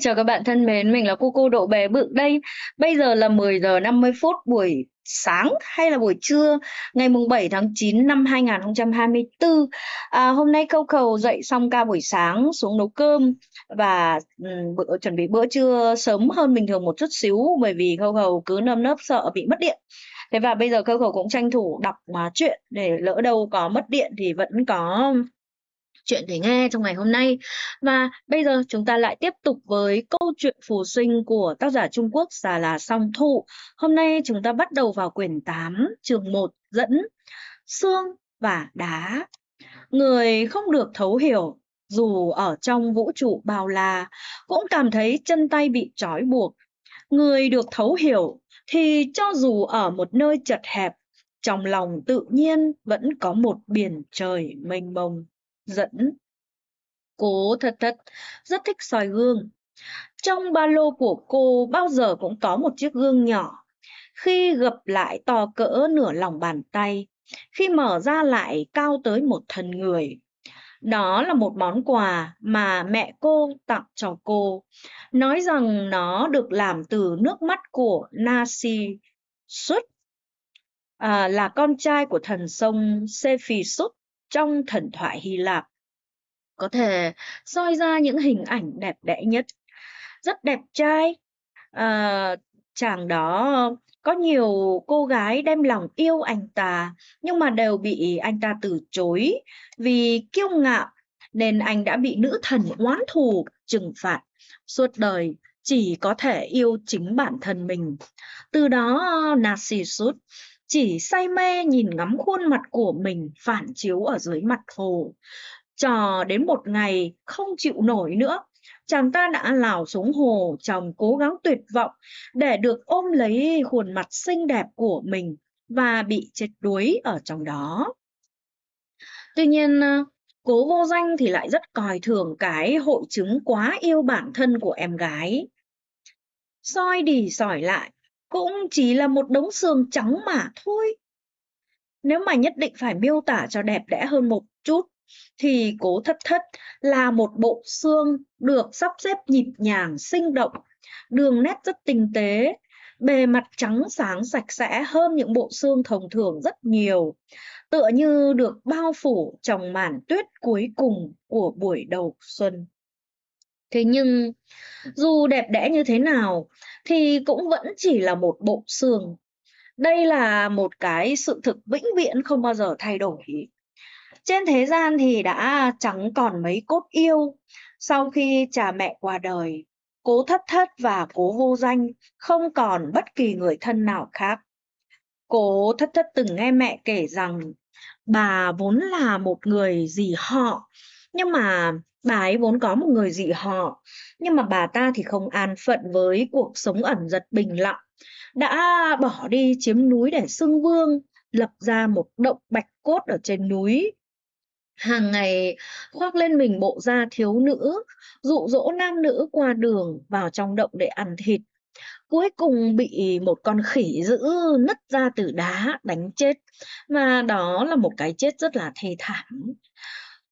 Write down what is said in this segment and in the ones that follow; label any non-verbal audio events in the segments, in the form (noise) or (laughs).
chào các bạn thân mến, mình là cô cô Độ Bè Bự đây. Bây giờ là 10 giờ 50 phút buổi sáng hay là buổi trưa ngày mùng 7 tháng 9 năm 2024. À, hôm nay Câu Cầu dậy xong ca buổi sáng xuống nấu cơm và bữa, chuẩn bị bữa trưa sớm hơn bình thường một chút xíu bởi vì Câu Cầu cứ nơm nớp sợ bị mất điện. Thế và bây giờ Câu Cầu cũng tranh thủ đọc mà chuyện để lỡ đâu có mất điện thì vẫn có chuyện để nghe trong ngày hôm nay. Và bây giờ chúng ta lại tiếp tục với câu chuyện phù sinh của tác giả Trung Quốc Xà Là Song Thụ. Hôm nay chúng ta bắt đầu vào quyển 8, trường 1 dẫn xương và đá. Người không được thấu hiểu dù ở trong vũ trụ bao la cũng cảm thấy chân tay bị trói buộc. Người được thấu hiểu thì cho dù ở một nơi chật hẹp trong lòng tự nhiên vẫn có một biển trời mênh mông dẫn. Cô thật thật, rất thích soi gương. Trong ba lô của cô bao giờ cũng có một chiếc gương nhỏ. Khi gập lại to cỡ nửa lòng bàn tay, khi mở ra lại cao tới một thân người. Đó là một món quà mà mẹ cô tặng cho cô, nói rằng nó được làm từ nước mắt của Nasi Sut, à, là con trai của thần sông Sephi Sut trong thần thoại Hy Lạp. Có thể soi ra những hình ảnh đẹp đẽ nhất, rất đẹp trai. À, chàng đó có nhiều cô gái đem lòng yêu anh ta nhưng mà đều bị anh ta từ chối vì kiêu ngạo nên anh đã bị nữ thần oán thù trừng phạt suốt đời chỉ có thể yêu chính bản thân mình từ đó Narcissus chỉ say mê nhìn ngắm khuôn mặt của mình phản chiếu ở dưới mặt hồ. Chờ đến một ngày không chịu nổi nữa, chàng ta đã lảo xuống hồ, chồng cố gắng tuyệt vọng để được ôm lấy khuôn mặt xinh đẹp của mình và bị chết đuối ở trong đó. Tuy nhiên, ờ, cố vô danh thì lại rất coi thường cái hội chứng quá yêu bản thân của em gái. Soi đi sỏi lại, cũng chỉ là một đống xương trắng mà thôi. Nếu mà nhất định phải miêu tả cho đẹp đẽ hơn một chút, thì cố thất thất là một bộ xương được sắp xếp nhịp nhàng, sinh động, đường nét rất tinh tế, bề mặt trắng sáng sạch sẽ hơn những bộ xương thông thường rất nhiều, tựa như được bao phủ trong màn tuyết cuối cùng của buổi đầu xuân. Thế nhưng dù đẹp đẽ như thế nào thì cũng vẫn chỉ là một bộ xương. Đây là một cái sự thực vĩnh viễn không bao giờ thay đổi. Trên thế gian thì đã chẳng còn mấy cốt yêu sau khi cha mẹ qua đời, cố thất thất và cố vô danh không còn bất kỳ người thân nào khác. Cố thất thất từng nghe mẹ kể rằng bà vốn là một người gì họ, nhưng mà Bà ấy vốn có một người dị họ, nhưng mà bà ta thì không an phận với cuộc sống ẩn giật bình lặng, đã bỏ đi chiếm núi để xưng vương, lập ra một động bạch cốt ở trên núi. Hàng ngày khoác lên mình bộ da thiếu nữ, dụ dỗ nam nữ qua đường vào trong động để ăn thịt. Cuối cùng bị một con khỉ dữ nứt ra từ đá đánh chết, mà đó là một cái chết rất là thê thảm.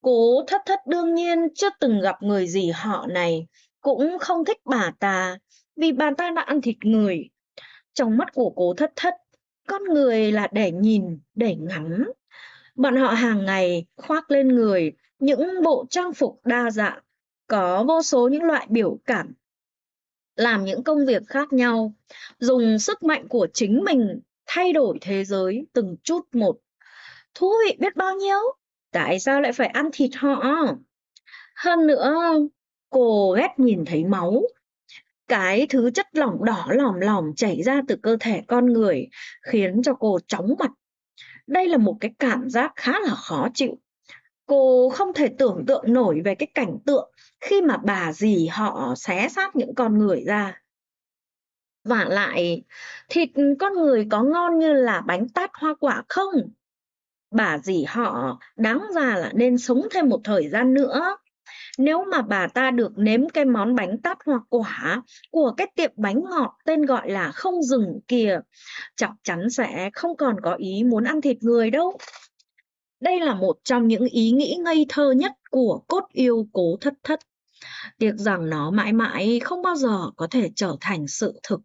Cố thất thất đương nhiên chưa từng gặp người gì họ này, cũng không thích bà ta, vì bà ta đã ăn thịt người. Trong mắt của cố thất thất, con người là để nhìn, để ngắm. Bọn họ hàng ngày khoác lên người những bộ trang phục đa dạng, có vô số những loại biểu cảm làm những công việc khác nhau, dùng sức mạnh của chính mình thay đổi thế giới từng chút một. Thú vị biết bao nhiêu? tại sao lại phải ăn thịt họ hơn nữa cô ghét nhìn thấy máu cái thứ chất lỏng đỏ lòm lòm chảy ra từ cơ thể con người khiến cho cô chóng mặt đây là một cái cảm giác khá là khó chịu cô không thể tưởng tượng nổi về cái cảnh tượng khi mà bà dì họ xé xác những con người ra vả lại thịt con người có ngon như là bánh tát hoa quả không bà dì họ đáng ra là nên sống thêm một thời gian nữa. Nếu mà bà ta được nếm cái món bánh tát hoa quả của cái tiệm bánh ngọt tên gọi là không dừng kìa, chắc chắn sẽ không còn có ý muốn ăn thịt người đâu. Đây là một trong những ý nghĩ ngây thơ nhất của cốt yêu cố thất thất. Tiếc rằng nó mãi mãi không bao giờ có thể trở thành sự thực.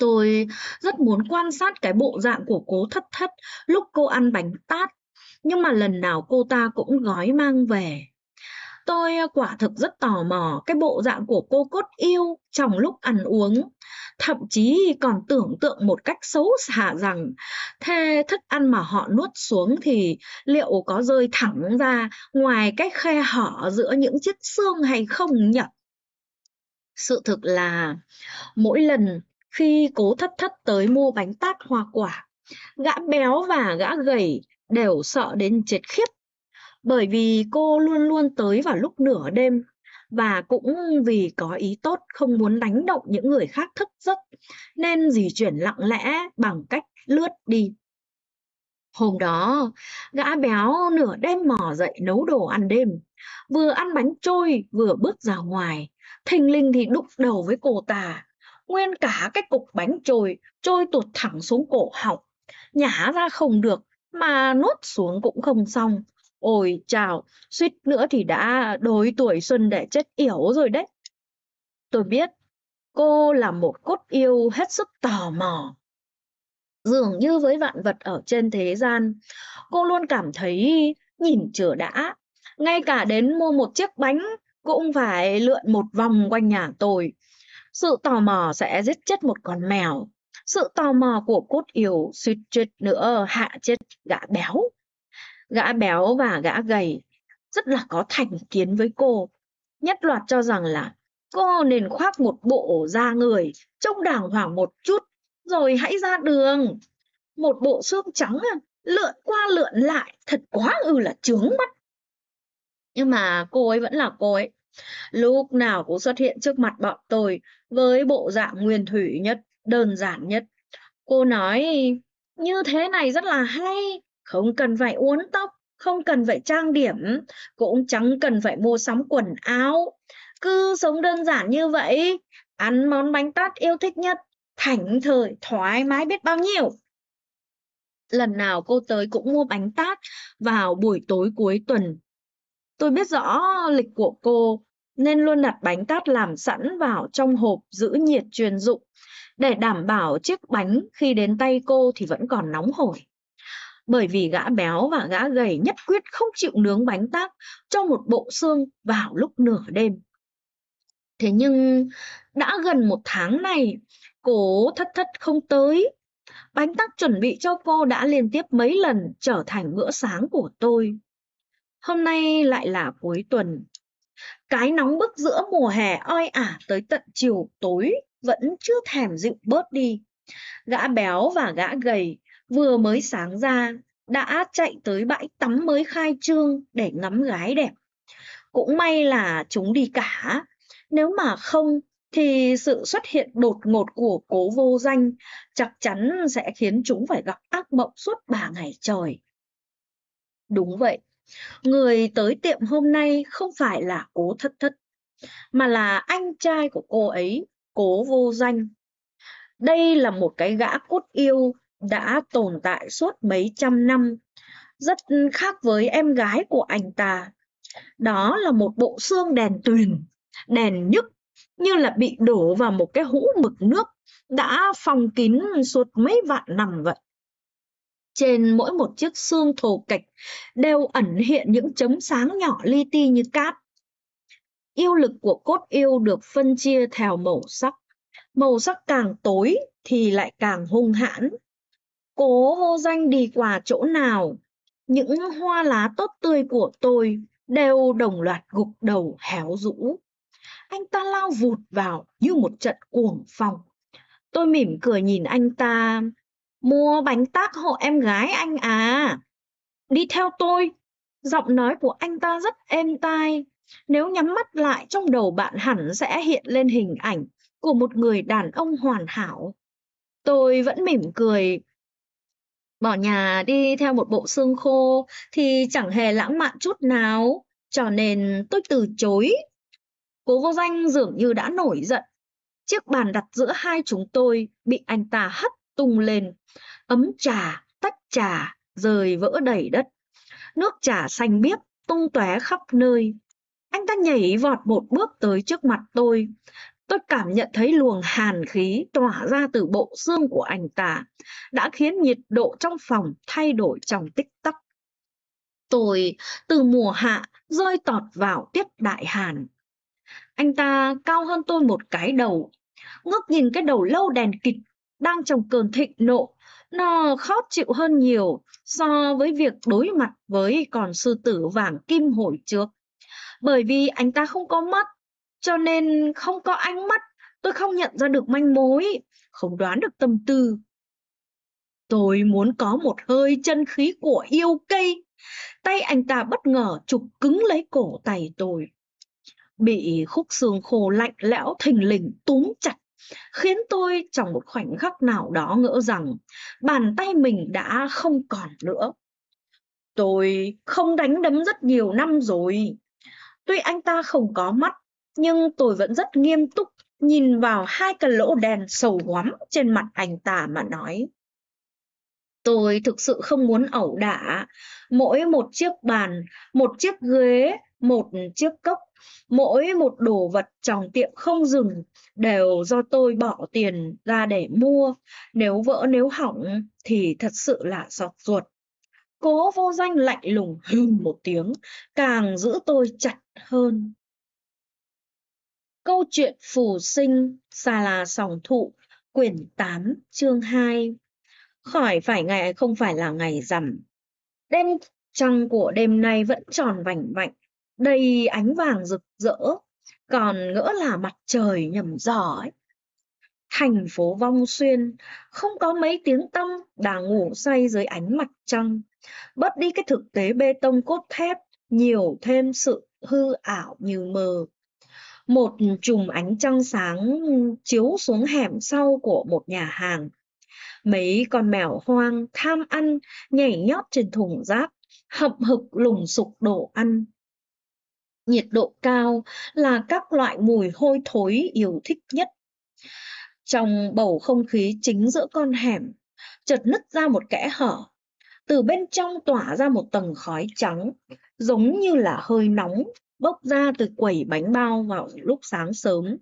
Tôi rất muốn quan sát cái bộ dạng của cố thất thất lúc cô ăn bánh tát, nhưng mà lần nào cô ta cũng gói mang về. Tôi à, quả thực rất tò mò cái bộ dạng của cô cốt yêu trong lúc ăn uống, thậm chí còn tưởng tượng một cách xấu xa rằng thế thức ăn mà họ nuốt xuống thì liệu có rơi thẳng ra ngoài cái khe hở giữa những chiếc xương hay không nhỉ? Sự thực là mỗi lần khi cố thất thất tới mua bánh tát hoa quả. Gã béo và gã gầy đều sợ đến chết khiếp, bởi vì cô luôn luôn tới vào lúc nửa đêm và cũng vì có ý tốt không muốn đánh động những người khác thức giấc nên di chuyển lặng lẽ bằng cách lướt đi. Hôm đó, gã béo nửa đêm mò dậy nấu đồ ăn đêm, vừa ăn bánh trôi vừa bước ra ngoài, thình lình thì đụng đầu với cô tà nguyên cả cái cục bánh trồi trôi tuột thẳng xuống cổ họng nhả ra không được mà nuốt xuống cũng không xong ôi chào suýt nữa thì đã đối tuổi xuân để chết yểu rồi đấy tôi biết cô là một cốt yêu hết sức tò mò dường như với vạn vật ở trên thế gian cô luôn cảm thấy nhìn chửa đã ngay cả đến mua một chiếc bánh cũng phải lượn một vòng quanh nhà tôi sự tò mò sẽ giết chết một con mèo. Sự tò mò của cốt yếu suýt chết nữa hạ chết gã béo. Gã béo và gã gầy rất là có thành kiến với cô. Nhất loạt cho rằng là cô nên khoác một bộ da người, trông đàng hoàng một chút, rồi hãy ra đường. Một bộ xương trắng à, lượn qua lượn lại, thật quá ư là trướng mắt. Nhưng mà cô ấy vẫn là cô ấy. Lúc nào cũng xuất hiện trước mặt bọn tôi, với bộ dạng nguyên thủy nhất, đơn giản nhất. Cô nói như thế này rất là hay, không cần phải uốn tóc, không cần phải trang điểm, cũng chẳng cần phải mua sắm quần áo. Cứ sống đơn giản như vậy, ăn món bánh tát yêu thích nhất, thảnh thời, thoải mái biết bao nhiêu. Lần nào cô tới cũng mua bánh tát vào buổi tối cuối tuần. Tôi biết rõ lịch của cô, nên luôn đặt bánh tát làm sẵn vào trong hộp giữ nhiệt truyền dụng để đảm bảo chiếc bánh khi đến tay cô thì vẫn còn nóng hổi. Bởi vì gã béo và gã gầy nhất quyết không chịu nướng bánh tát cho một bộ xương vào lúc nửa đêm. Thế nhưng đã gần một tháng này, cố thất thất không tới. Bánh tắc chuẩn bị cho cô đã liên tiếp mấy lần trở thành bữa sáng của tôi. Hôm nay lại là cuối tuần. Cái nóng bức giữa mùa hè oi ả tới tận chiều tối vẫn chưa thèm dịu bớt đi. Gã béo và gã gầy vừa mới sáng ra đã chạy tới bãi tắm mới khai trương để ngắm gái đẹp. Cũng may là chúng đi cả, nếu mà không thì sự xuất hiện đột ngột của cố vô danh chắc chắn sẽ khiến chúng phải gặp ác mộng suốt ba ngày trời. Đúng vậy, Người tới tiệm hôm nay không phải là cố thất thất, mà là anh trai của cô ấy, cố vô danh. Đây là một cái gã cốt yêu đã tồn tại suốt mấy trăm năm, rất khác với em gái của anh ta. Đó là một bộ xương đèn tuyền, đèn nhức như là bị đổ vào một cái hũ mực nước đã phong kín suốt mấy vạn năm vậy. Trên mỗi một chiếc xương thổ kịch đều ẩn hiện những chấm sáng nhỏ li ti như cát. Yêu lực của cốt yêu được phân chia theo màu sắc. Màu sắc càng tối thì lại càng hung hãn. Cố hô danh đi qua chỗ nào, những hoa lá tốt tươi của tôi đều đồng loạt gục đầu héo rũ. Anh ta lao vụt vào như một trận cuồng phong. Tôi mỉm cười nhìn anh ta, Mua bánh tác hộ em gái anh à. Đi theo tôi. Giọng nói của anh ta rất êm tai. Nếu nhắm mắt lại trong đầu bạn hẳn sẽ hiện lên hình ảnh của một người đàn ông hoàn hảo. Tôi vẫn mỉm cười. Bỏ nhà đi theo một bộ xương khô thì chẳng hề lãng mạn chút nào, cho nên tôi từ chối. Cố vô danh dường như đã nổi giận. Chiếc bàn đặt giữa hai chúng tôi bị anh ta hất tung lên ấm trà tách trà rời vỡ đầy đất nước trà xanh biếc tung tóe khắp nơi anh ta nhảy vọt một bước tới trước mặt tôi tôi cảm nhận thấy luồng hàn khí tỏa ra từ bộ xương của anh ta đã khiến nhiệt độ trong phòng thay đổi trong tích tắc tôi từ mùa hạ rơi tọt vào tiết đại hàn anh ta cao hơn tôi một cái đầu ngước nhìn cái đầu lâu đèn kịch đang trong cơn thịnh nộ, nó khó chịu hơn nhiều so với việc đối mặt với con sư tử vàng kim hồi trước. Bởi vì anh ta không có mắt, cho nên không có ánh mắt, tôi không nhận ra được manh mối, không đoán được tâm tư. Tôi muốn có một hơi chân khí của yêu cây. Tay anh ta bất ngờ chụp cứng lấy cổ tay tôi. Bị khúc xương khô lạnh lẽo thình lình túm chặt khiến tôi trong một khoảnh khắc nào đó ngỡ rằng bàn tay mình đã không còn nữa. Tôi không đánh đấm rất nhiều năm rồi. Tuy anh ta không có mắt, nhưng tôi vẫn rất nghiêm túc nhìn vào hai cái lỗ đèn sầu hoắm trên mặt anh ta mà nói. Tôi thực sự không muốn ẩu đả. Mỗi một chiếc bàn, một chiếc ghế, một chiếc cốc mỗi một đồ vật trong tiệm không dừng đều do tôi bỏ tiền ra để mua nếu vỡ nếu hỏng thì thật sự là sọt ruột cố vô danh lạnh lùng hừ một tiếng càng giữ tôi chặt hơn câu chuyện phù sinh xa là sòng thụ quyển 8 chương 2 khỏi phải ngày không phải là ngày rằm đêm trăng của đêm nay vẫn tròn vành vạnh đầy ánh vàng rực rỡ còn ngỡ là mặt trời nhầm giỏ ấy. Thành phố vong xuyên, không có mấy tiếng tâm đã ngủ say dưới ánh mặt trăng. Bớt đi cái thực tế bê tông cốt thép, nhiều thêm sự hư ảo như mờ. Một chùm ánh trăng sáng chiếu xuống hẻm sau của một nhà hàng. Mấy con mèo hoang tham ăn, nhảy nhót trên thùng rác, hậm hực lùng sục đồ ăn nhiệt độ cao là các loại mùi hôi thối yêu thích nhất. Trong bầu không khí chính giữa con hẻm, chợt nứt ra một kẽ hở. Từ bên trong tỏa ra một tầng khói trắng, giống như là hơi nóng bốc ra từ quẩy bánh bao vào lúc sáng sớm.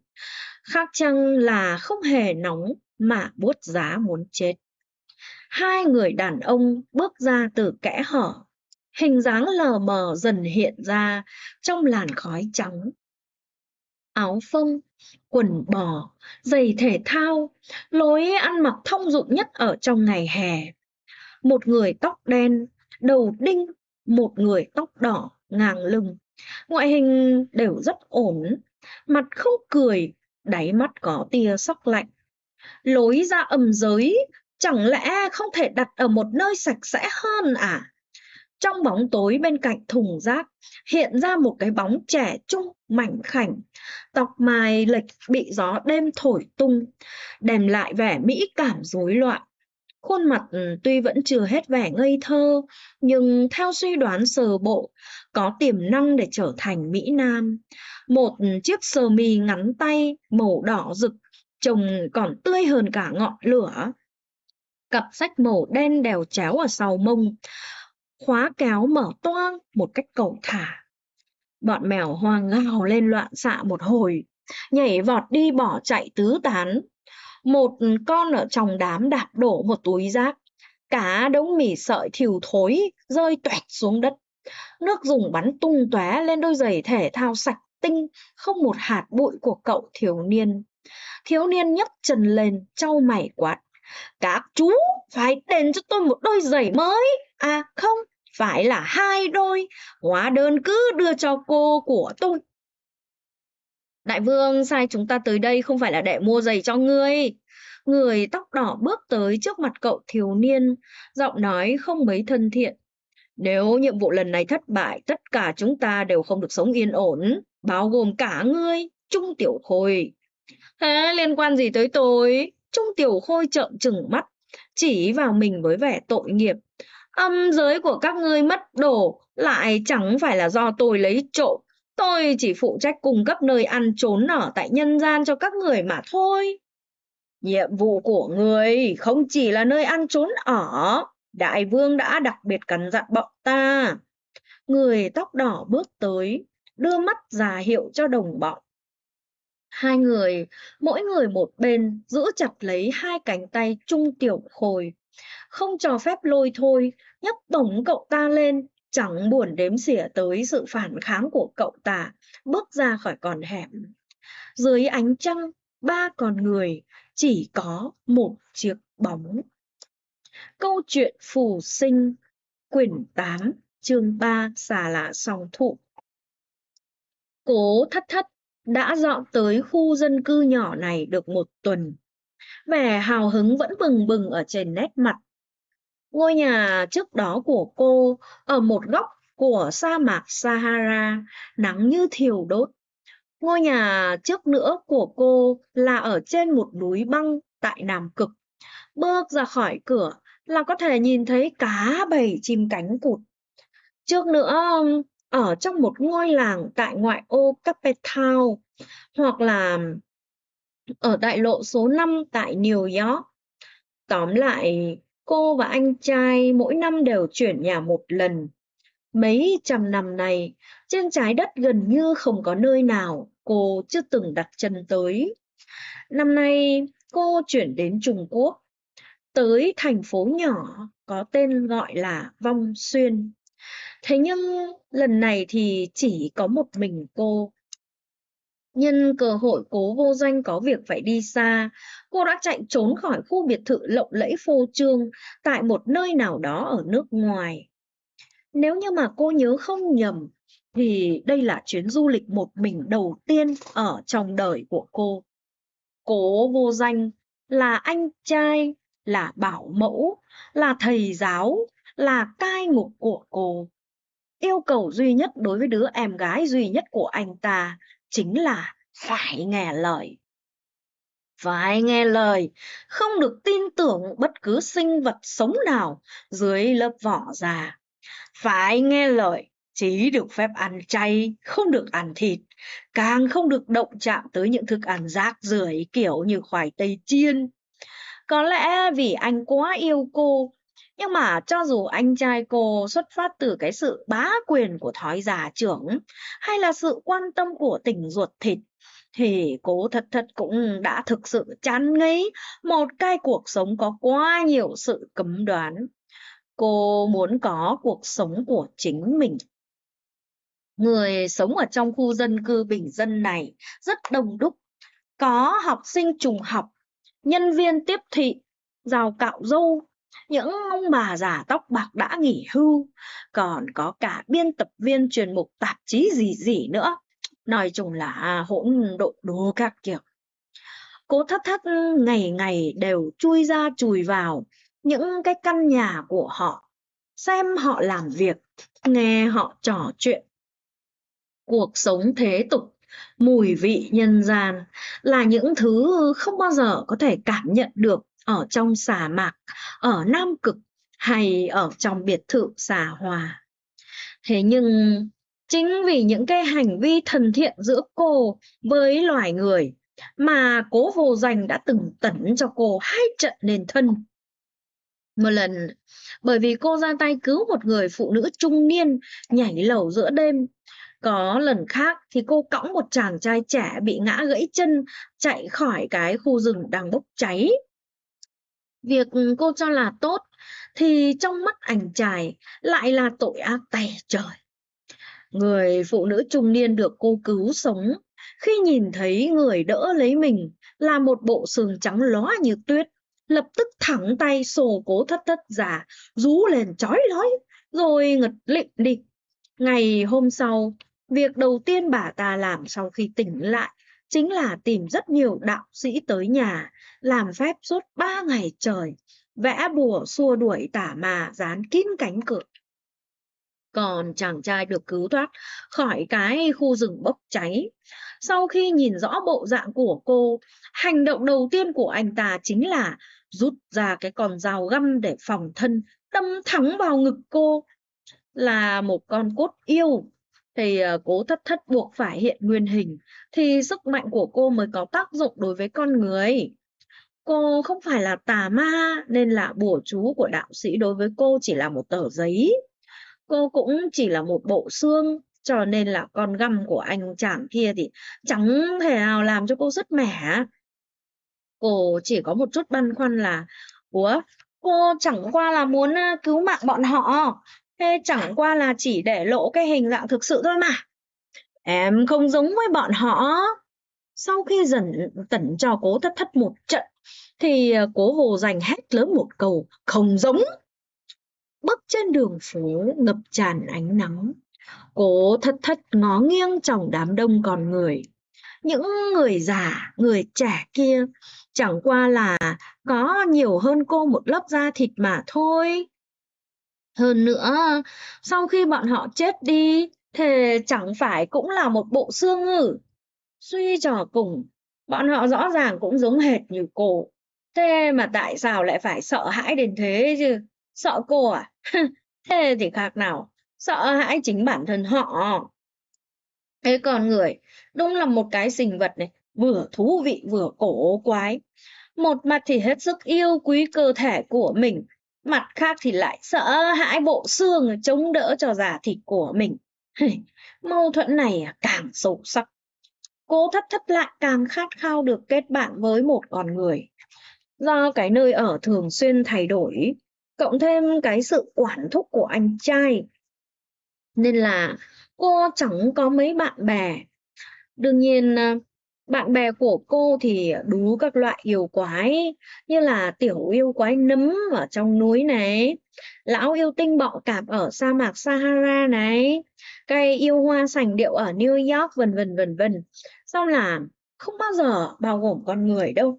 Khác chăng là không hề nóng mà buốt giá muốn chết. Hai người đàn ông bước ra từ kẽ hở hình dáng lờ mờ dần hiện ra trong làn khói trắng. Áo phông, quần bò, giày thể thao, lối ăn mặc thông dụng nhất ở trong ngày hè. Một người tóc đen, đầu đinh, một người tóc đỏ, ngang lưng. Ngoại hình đều rất ổn, mặt không cười, đáy mắt có tia sắc lạnh. Lối ra âm giới, chẳng lẽ không thể đặt ở một nơi sạch sẽ hơn à? Trong bóng tối bên cạnh thùng rác hiện ra một cái bóng trẻ trung mảnh khảnh, tóc mài lệch bị gió đêm thổi tung, đem lại vẻ mỹ cảm rối loạn. Khuôn mặt ừ, tuy vẫn chưa hết vẻ ngây thơ, nhưng theo suy đoán sờ bộ, có tiềm năng để trở thành Mỹ Nam. Một ừ, chiếc sờ mì ngắn tay, màu đỏ rực, trông còn tươi hơn cả ngọn lửa. Cặp sách màu đen đèo chéo ở sau mông, khóa kéo mở toang một cách cầu thả. Bọn mèo hoang gào lên loạn xạ một hồi, nhảy vọt đi bỏ chạy tứ tán. Một con ở trong đám đạp đổ một túi rác, cả đống mì sợi thiều thối rơi toẹt xuống đất. Nước dùng bắn tung tóe lên đôi giày thể thao sạch tinh, không một hạt bụi của cậu thiếu niên. Thiếu niên nhấc chân lên, trao mày quát các chú phải đền cho tôi một đôi giày mới à không phải là hai đôi hóa đơn cứ đưa cho cô của tôi đại vương sai chúng ta tới đây không phải là để mua giày cho ngươi người tóc đỏ bước tới trước mặt cậu thiếu niên giọng nói không mấy thân thiện nếu nhiệm vụ lần này thất bại tất cả chúng ta đều không được sống yên ổn bao gồm cả ngươi trung tiểu khôi thế liên quan gì tới tôi Trung Tiểu Khôi trợn trừng mắt, chỉ vào mình với vẻ tội nghiệp. Âm giới của các ngươi mất đồ lại chẳng phải là do tôi lấy trộm. Tôi chỉ phụ trách cung cấp nơi ăn trốn ở tại nhân gian cho các người mà thôi. Nhiệm vụ của người không chỉ là nơi ăn trốn ở. Đại vương đã đặc biệt cẩn dặn bọn ta. Người tóc đỏ bước tới, đưa mắt giả hiệu cho đồng bọn. Hai người, mỗi người một bên, giữ chặt lấy hai cánh tay Trung Tiểu Khôi. Không cho phép lôi thôi, nhấc tổng cậu ta lên, chẳng buồn đếm xỉa tới sự phản kháng của cậu ta, bước ra khỏi con hẻm. Dưới ánh trăng, ba con người, chỉ có một chiếc bóng. Câu chuyện phù sinh, quyển 8, chương 3, xà lạ song thụ. Cố thất thất đã dọn tới khu dân cư nhỏ này được một tuần. Vẻ hào hứng vẫn bừng bừng ở trên nét mặt. Ngôi nhà trước đó của cô ở một góc của sa mạc Sahara, nắng như thiêu đốt. Ngôi nhà trước nữa của cô là ở trên một núi băng tại Nam Cực. Bước ra khỏi cửa là có thể nhìn thấy cá bầy chim cánh cụt. Trước nữa ở trong một ngôi làng tại ngoại ô Capital hoặc là ở đại lộ số 5 tại New York. Tóm lại, cô và anh trai mỗi năm đều chuyển nhà một lần. Mấy trăm năm này, trên trái đất gần như không có nơi nào cô chưa từng đặt chân tới. Năm nay, cô chuyển đến Trung Quốc, tới thành phố nhỏ có tên gọi là Vong Xuyên. Thế nhưng lần này thì chỉ có một mình cô. Nhân cơ hội cố vô danh có việc phải đi xa, cô đã chạy trốn khỏi khu biệt thự lộng lẫy phô trương tại một nơi nào đó ở nước ngoài. Nếu như mà cô nhớ không nhầm, thì đây là chuyến du lịch một mình đầu tiên ở trong đời của cô. Cố vô danh là anh trai, là bảo mẫu, là thầy giáo, là cai ngục của cô. Yêu cầu duy nhất đối với đứa em gái duy nhất của anh ta chính là phải nghe lời. Phải nghe lời, không được tin tưởng bất cứ sinh vật sống nào dưới lớp vỏ già. Phải nghe lời, chỉ được phép ăn chay, không được ăn thịt, càng không được động chạm tới những thức ăn rác rưởi kiểu như khoai tây chiên. Có lẽ vì anh quá yêu cô nhưng mà cho dù anh trai cô xuất phát từ cái sự bá quyền của thói già trưởng hay là sự quan tâm của tình ruột thịt thì cô thật thật cũng đã thực sự chán ngấy một cái cuộc sống có quá nhiều sự cấm đoán. Cô muốn có cuộc sống của chính mình. Người sống ở trong khu dân cư bình dân này rất đông đúc, có học sinh trùng học, nhân viên tiếp thị, rào cạo dâu, những ông bà già tóc bạc đã nghỉ hưu, còn có cả biên tập viên truyền mục tạp chí gì gì nữa. Nói chung là à, hỗn độn đủ các kiểu. Cô thất thất ngày ngày đều chui ra chùi vào những cái căn nhà của họ, xem họ làm việc, nghe họ trò chuyện. Cuộc sống thế tục mùi vị nhân gian là những thứ không bao giờ có thể cảm nhận được ở trong xà mạc, ở Nam Cực hay ở trong biệt thự xà hòa. Thế nhưng chính vì những cái hành vi thân thiện giữa cô với loài người mà cố vô danh đã từng tẩn cho cô hai trận nền thân. Một lần, bởi vì cô ra tay cứu một người phụ nữ trung niên nhảy lầu giữa đêm. Có lần khác thì cô cõng một chàng trai trẻ bị ngã gãy chân chạy khỏi cái khu rừng đang bốc cháy việc cô cho là tốt thì trong mắt ảnh trải lại là tội ác tày trời. Người phụ nữ trung niên được cô cứu sống khi nhìn thấy người đỡ lấy mình là một bộ sườn trắng lóa như tuyết, lập tức thẳng tay sổ cố thất thất giả, rú lên chói lói, rồi ngật lịnh đi. Ngày hôm sau, việc đầu tiên bà ta làm sau khi tỉnh lại chính là tìm rất nhiều đạo sĩ tới nhà, làm phép suốt ba ngày trời, vẽ bùa xua đuổi tả mà dán kín cánh cửa. Còn chàng trai được cứu thoát khỏi cái khu rừng bốc cháy. Sau khi nhìn rõ bộ dạng của cô, hành động đầu tiên của anh ta chính là rút ra cái con dao găm để phòng thân, đâm thẳng vào ngực cô là một con cốt yêu thì ờ, cố thất thất buộc phải hiện nguyên hình thì sức mạnh của cô mới có tác dụng đối với con người. Cô không phải là tà ma nên là bùa chú của đạo sĩ đối với cô chỉ là một tờ giấy. Cô cũng chỉ là một bộ xương cho nên là con găm của anh chàng kia thì chẳng thể nào làm cho cô rất mẻ. Cô chỉ có một chút băn khoăn là Ủa, cô chẳng qua là muốn cứu mạng bọn họ Thế chẳng qua là chỉ để lộ cái hình dạng thực sự thôi mà. Em không giống với bọn họ. Sau khi dần tẩn cho cố thất thất một trận, thì ờ, cố hồ dành hét lớn một câu, không giống. Bước trên đường phố ngập tràn ánh nắng, cố thất thất ngó nghiêng trong đám đông còn người. Những người già, người trẻ kia, chẳng qua là có nhiều hơn cô một lớp da thịt mà thôi. Hơn nữa, sau khi bọn họ chết đi, thì chẳng phải cũng là một bộ xương ư? Suy trò cùng, bọn họ rõ ràng cũng giống hệt như cô. Thế mà tại sao lại phải sợ hãi đến thế chứ? Sợ cô à? (laughs) thế thì khác nào, sợ hãi chính bản thân họ. Thế còn người, đúng là một cái sinh vật này, vừa thú vị vừa cổ quái. Một mặt thì hết sức yêu quý cơ thể của mình, mặt khác thì lại sợ hãi bộ xương chống đỡ cho giả thịt của mình mâu thuẫn này à, càng sâu sắc cố thất thất lại càng khát khao được kết bạn với một con người do cái nơi ở thường xuyên thay đổi cộng thêm cái sự quản thúc của anh trai nên là cô chẳng có mấy bạn bè đương nhiên à, bạn bè của cô thì đủ các loại yêu quái như là tiểu yêu quái nấm ở trong núi này, lão yêu tinh bọ cạp ở sa mạc Sahara này, cây yêu hoa sành điệu ở New York vân vân vân vân. Sau là không bao giờ bao gồm con người đâu.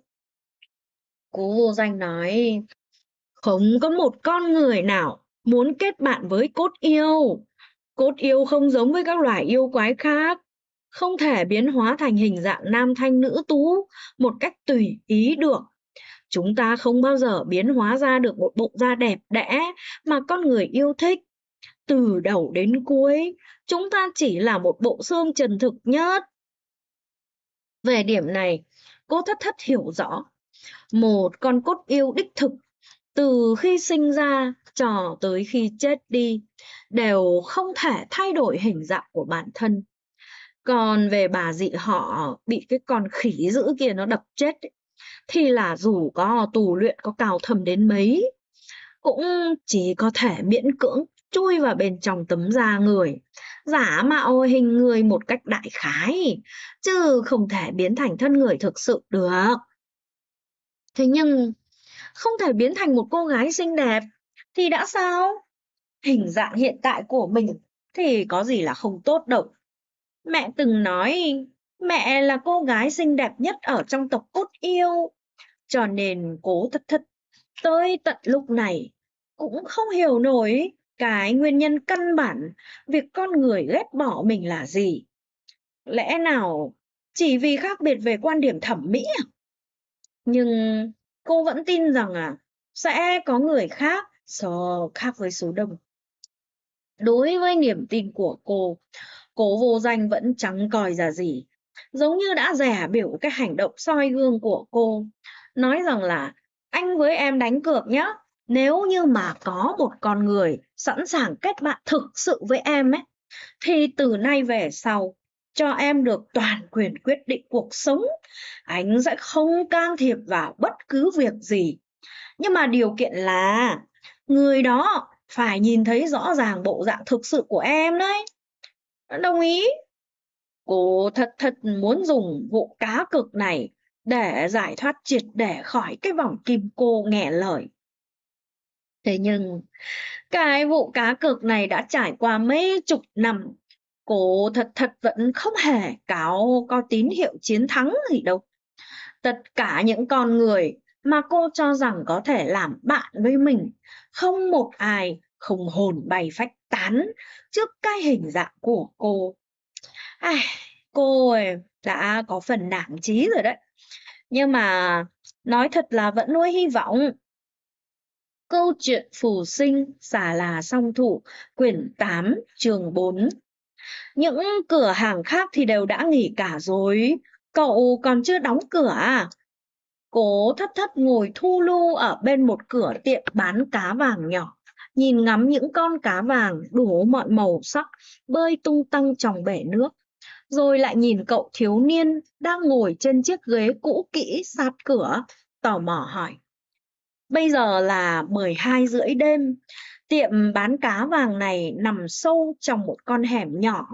Cố vô danh nói, không có một con người nào muốn kết bạn với cốt yêu. Cốt yêu không giống với các loại yêu quái khác không thể biến hóa thành hình dạng nam thanh nữ tú một cách tùy ý được. Chúng ta không bao giờ biến hóa ra được một bộ da đẹp đẽ mà con người yêu thích. Từ đầu đến cuối, chúng ta chỉ là một bộ xương trần thực nhất. Về điểm này, cô thất thất hiểu rõ. Một con cốt yêu đích thực, từ khi sinh ra cho tới khi chết đi, đều không thể thay đổi hình dạng của bản thân còn về bà dị họ bị cái con khỉ dữ kia nó đập chết ấy, thì là dù có tù luyện có cào thầm đến mấy cũng chỉ có thể miễn cưỡng chui vào bên trong tấm da người giả mạo hình người một cách đại khái chứ không thể biến thành thân người thực sự được thế nhưng không thể biến thành một cô gái xinh đẹp thì đã sao hình dạng hiện tại của mình thì có gì là không tốt đâu Mẹ từng nói, mẹ là cô gái xinh đẹp nhất ở trong tộc út yêu. Cho nên cố thất thất, tới tận lúc này, cũng không hiểu nổi cái nguyên nhân căn bản việc con người ghét bỏ mình là gì. Lẽ nào chỉ vì khác biệt về quan điểm thẩm mỹ à? Nhưng cô vẫn tin rằng à, sẽ có người khác so khác với số đông. Đối với niềm tin của cô, cố vô danh vẫn trắng còi ra gì giống như đã rẻ biểu cái hành động soi gương của cô nói rằng là anh với em đánh cược nhá, nếu như mà có một con người sẵn sàng kết bạn thực sự với em ấy thì từ nay về sau cho em được toàn quyền quyết định cuộc sống anh sẽ không can thiệp vào bất cứ việc gì nhưng mà điều kiện là người đó phải nhìn thấy rõ ràng bộ dạng thực sự của em đấy đồng ý cô thật thật muốn dùng vụ cá cực này để giải thoát triệt để khỏi cái vòng kim cô nghe lời thế nhưng cái vụ cá cược này đã trải qua mấy chục năm cô thật thật vẫn không hề cáo có tín hiệu chiến thắng gì đâu tất cả những con người mà cô cho rằng có thể làm bạn với mình không một ai không hồn bay phách tán trước cái hình dạng của cô. Ai, cô ấy đã có phần nản trí rồi đấy. Nhưng mà nói thật là vẫn nuôi hy vọng. Câu chuyện phù sinh xả là song thủ, quyển 8, trường 4. Những cửa hàng khác thì đều đã nghỉ cả rồi, cậu còn chưa đóng cửa à? Cố thất thất ngồi thu lưu ở bên một cửa tiệm bán cá vàng nhỏ nhìn ngắm những con cá vàng đủ mọi màu sắc bơi tung tăng trong bể nước. Rồi lại nhìn cậu thiếu niên đang ngồi trên chiếc ghế cũ kỹ sạp cửa, tò mò hỏi. Bây giờ là 12 rưỡi đêm, tiệm bán cá vàng này nằm sâu trong một con hẻm nhỏ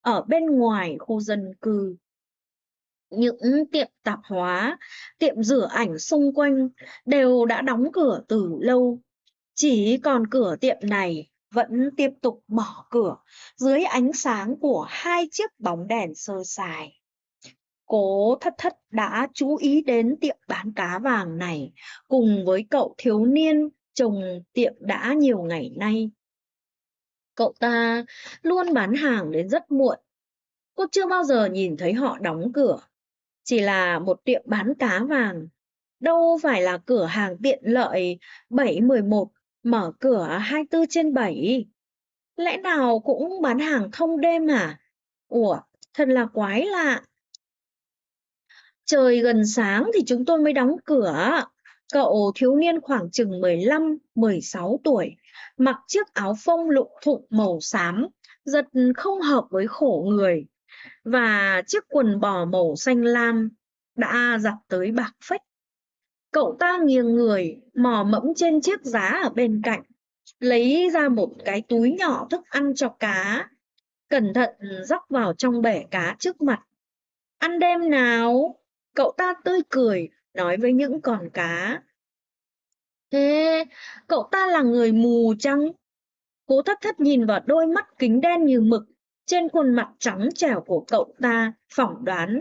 ở bên ngoài khu dân cư những tiệm tạp hóa, tiệm rửa ảnh xung quanh đều đã đóng cửa từ lâu chỉ còn cửa tiệm này vẫn tiếp tục mở cửa dưới ánh sáng của hai chiếc bóng đèn sơ sài. Cố thất thất đã chú ý đến tiệm bán cá vàng này cùng với cậu thiếu niên trồng tiệm đã nhiều ngày nay. Cậu ta luôn bán hàng đến rất muộn. Cô chưa bao giờ nhìn thấy họ đóng cửa. Chỉ là một tiệm bán cá vàng. Đâu phải là cửa hàng tiện lợi 711 mở cửa 24 trên 7. Lẽ nào cũng bán hàng thông đêm à? Ủa, thật là quái lạ. Trời gần sáng thì chúng tôi mới đóng cửa. Cậu thiếu niên khoảng chừng 15-16 tuổi, mặc chiếc áo phông lụng thụng màu xám, giật không hợp với khổ người, và chiếc quần bò màu xanh lam đã giặt tới bạc phách. Cậu ta nghiêng người, mò mẫm trên chiếc giá ở bên cạnh, lấy ra một cái túi nhỏ thức ăn cho cá, cẩn thận rắc vào trong bể cá trước mặt. Ăn đêm nào? Cậu ta tươi cười, nói với những con cá. Thế, cậu ta là người mù chăng? Cố thất thất nhìn vào đôi mắt kính đen như mực, trên khuôn mặt trắng trẻo của cậu ta, phỏng đoán.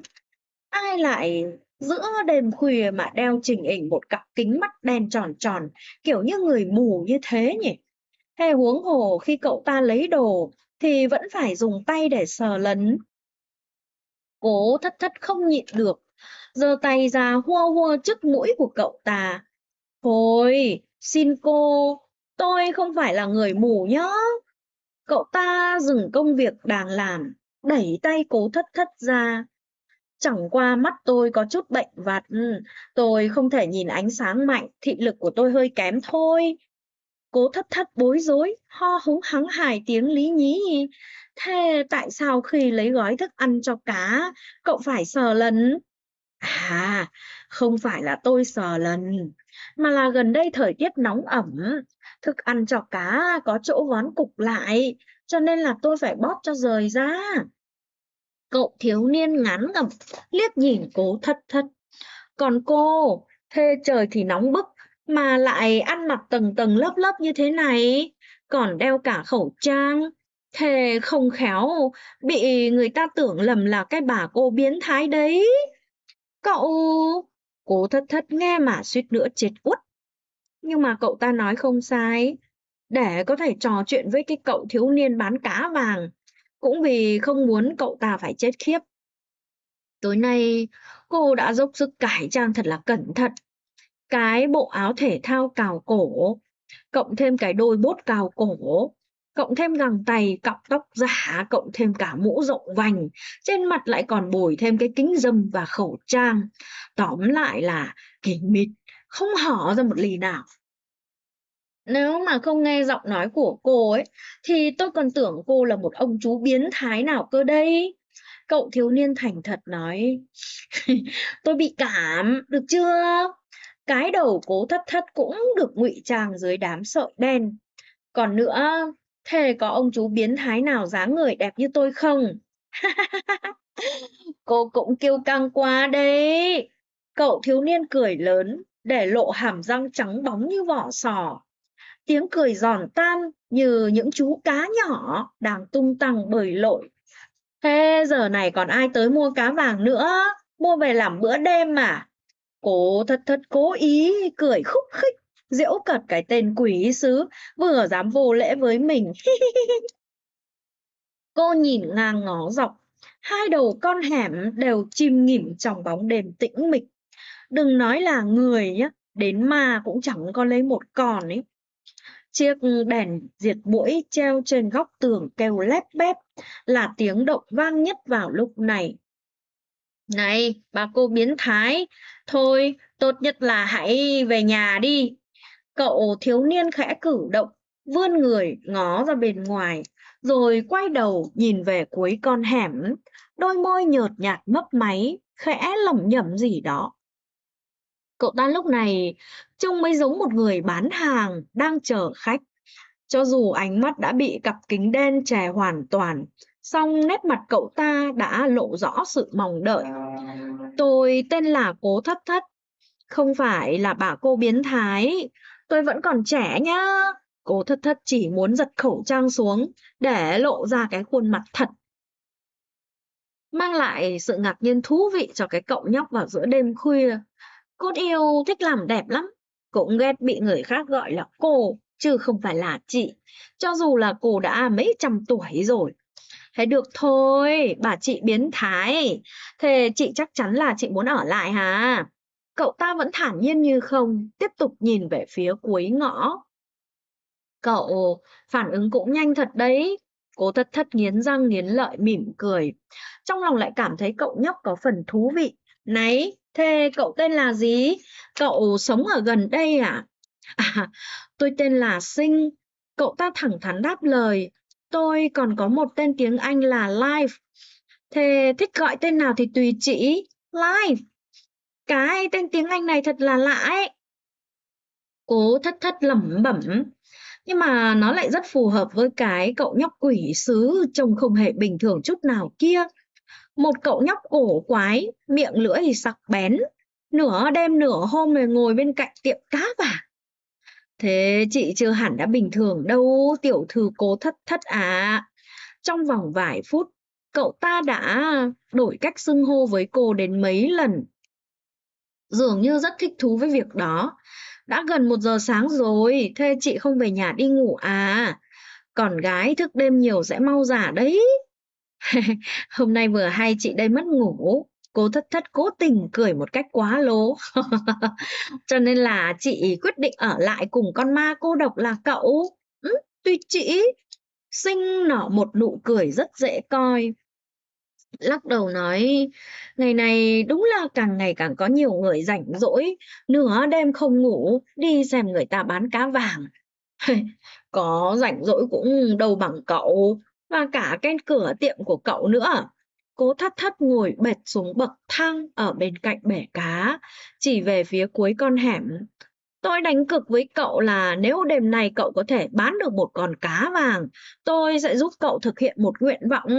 Ai lại giữa đêm khuya mà đeo chỉnh ảnh một cặp kính mắt đen tròn tròn, kiểu như người mù như thế nhỉ. Hay huống hồ khi cậu ta lấy đồ thì vẫn phải dùng tay để sờ lấn. Cố thất thất không nhịn được, giơ tay ra hua hua trước mũi của cậu ta. Thôi, xin cô, tôi không phải là người mù nhá. Cậu ta dừng công việc đang làm, đẩy tay cố thất thất ra, Chẳng qua mắt tôi có chút bệnh vặt, ừ, tôi không thể nhìn ánh sáng mạnh, thị lực của tôi hơi kém thôi. Cố thất thất bối rối, ho húng hắng hài tiếng lý nhí. Thế tại sao khi lấy gói thức ăn cho cá, cậu phải sờ lần? À, không phải là tôi sờ lần, mà là gần đây thời tiết nóng ẩm, thức ăn cho cá có chỗ vón cục lại, cho nên là tôi phải bóp cho rời ra cậu thiếu niên ngán ngẩm liếc nhìn cố thất thất còn cô thê trời thì nóng bức mà lại ăn mặc tầng tầng lớp lớp như thế này còn đeo cả khẩu trang thề không khéo bị người ta tưởng lầm là cái bà cô biến thái đấy cậu cố thất thất nghe mà suýt nữa chết út nhưng mà cậu ta nói không sai để có thể trò chuyện với cái cậu thiếu niên bán cá vàng cũng vì không muốn cậu ta phải chết khiếp. Tối nay, cô đã dốc sức cải trang thật là cẩn thận. Cái bộ áo thể thao cào cổ, cộng thêm cái đôi bốt cào cổ, cộng thêm găng tay, cọng tóc giả, cộng thêm cả mũ rộng vành, trên mặt lại còn bồi thêm cái kính dâm và khẩu trang. Tóm lại là kín mít, không hở ra một lì nào. Nếu mà không nghe giọng nói của cô ấy thì tôi còn tưởng cô là một ông chú biến thái nào cơ đây. Cậu thiếu niên thành thật nói, (laughs) tôi bị cảm, được chưa? Cái đầu cố thất thất cũng được ngụy trang dưới đám sợi đen. Còn nữa, thề có ông chú biến thái nào dáng người đẹp như tôi không? (laughs) cô cũng kiêu căng quá đấy. Cậu thiếu niên cười lớn, để lộ hàm răng trắng bóng như vỏ sò tiếng cười giòn tan như những chú cá nhỏ đang tung tăng bởi lội. Thế giờ này còn ai tới mua cá vàng nữa, mua về làm bữa đêm mà. Cô thật thật cố ý cười khúc khích, diễu cợt cái tên quỷ sứ, vừa dám vô lễ với mình. (laughs) Cô nhìn ngang ngó dọc, hai đầu con hẻm đều chìm nghỉm trong bóng đêm tĩnh mịch. Đừng nói là người nhá, đến ma cũng chẳng có lấy một con ấy. Chiếc đèn diệt mũi treo trên góc tường kêu lép bép là tiếng động vang nhất vào lúc này. Này, bà cô biến thái, thôi tốt nhất là hãy về nhà đi. Cậu thiếu niên khẽ cử động, vươn người ngó ra bên ngoài, rồi quay đầu nhìn về cuối con hẻm, đôi môi nhợt nhạt mấp máy, khẽ lẩm nhẩm gì đó cậu ta lúc này trông mới giống một người bán hàng đang chờ khách. Cho dù ánh mắt đã bị cặp kính đen che hoàn toàn, song nét mặt cậu ta đã lộ rõ sự mong đợi. Tôi tên là Cố Thất Thất, không phải là bà cô biến thái, tôi vẫn còn trẻ nhá. Cố Thất Thất chỉ muốn giật khẩu trang xuống để lộ ra cái khuôn mặt thật mang lại sự ngạc nhiên thú vị cho cái cậu nhóc vào giữa đêm khuya. Cốt yêu thích làm đẹp lắm, cũng ghét bị người khác gọi là cô, chứ không phải là chị. Cho dù là cô đã mấy trăm tuổi rồi. Thế được thôi, bà chị biến thái. Thế chị chắc chắn là chị muốn ở lại hả? Cậu ta vẫn thản nhiên như không, tiếp tục nhìn về phía cuối ngõ. Cậu phản ứng cũng nhanh thật đấy. Cô thất thất nghiến răng nghiến lợi mỉm cười. Trong lòng lại cảm thấy cậu nhóc có phần thú vị. Này, Thế cậu tên là gì? Cậu sống ở gần đây à? À, tôi tên là Sinh. Cậu ta thẳng thắn đáp lời. Tôi còn có một tên tiếng Anh là Life. Thế thích gọi tên nào thì tùy chị. Life. Cái tên tiếng Anh này thật là lạ ấy. Cố thất thất lẩm bẩm. Nhưng mà nó lại rất phù hợp với cái cậu nhóc quỷ sứ trông không hề bình thường chút nào kia một cậu nhóc cổ quái miệng lưỡi sặc bén nửa đêm nửa hôm rồi ngồi bên cạnh tiệm cá vả thế chị chưa hẳn đã bình thường đâu tiểu thư cố thất thất à trong vòng vài phút cậu ta đã đổi cách xưng hô với cô đến mấy lần dường như rất thích thú với việc đó đã gần một giờ sáng rồi thế chị không về nhà đi ngủ à còn gái thức đêm nhiều sẽ mau già đấy (laughs) Hôm nay vừa hay chị đây mất ngủ, cố thất thất cố tình cười một cách quá lố. (laughs) Cho nên là chị quyết định ở lại cùng con ma cô độc là cậu. Ừ, tuy chị sinh nở một nụ cười rất dễ coi. Lắc đầu nói, ngày này đúng là càng ngày càng có nhiều người rảnh rỗi, nửa đêm không ngủ, đi xem người ta bán cá vàng. (laughs) có rảnh rỗi cũng đâu bằng cậu và cả cái cửa tiệm của cậu nữa. Cố thắt thắt ngồi bệt xuống bậc thang ở bên cạnh bể cá, chỉ về phía cuối con hẻm. Tôi đánh cực với cậu là nếu đêm nay cậu có thể bán được một con cá vàng, tôi sẽ giúp cậu thực hiện một nguyện vọng.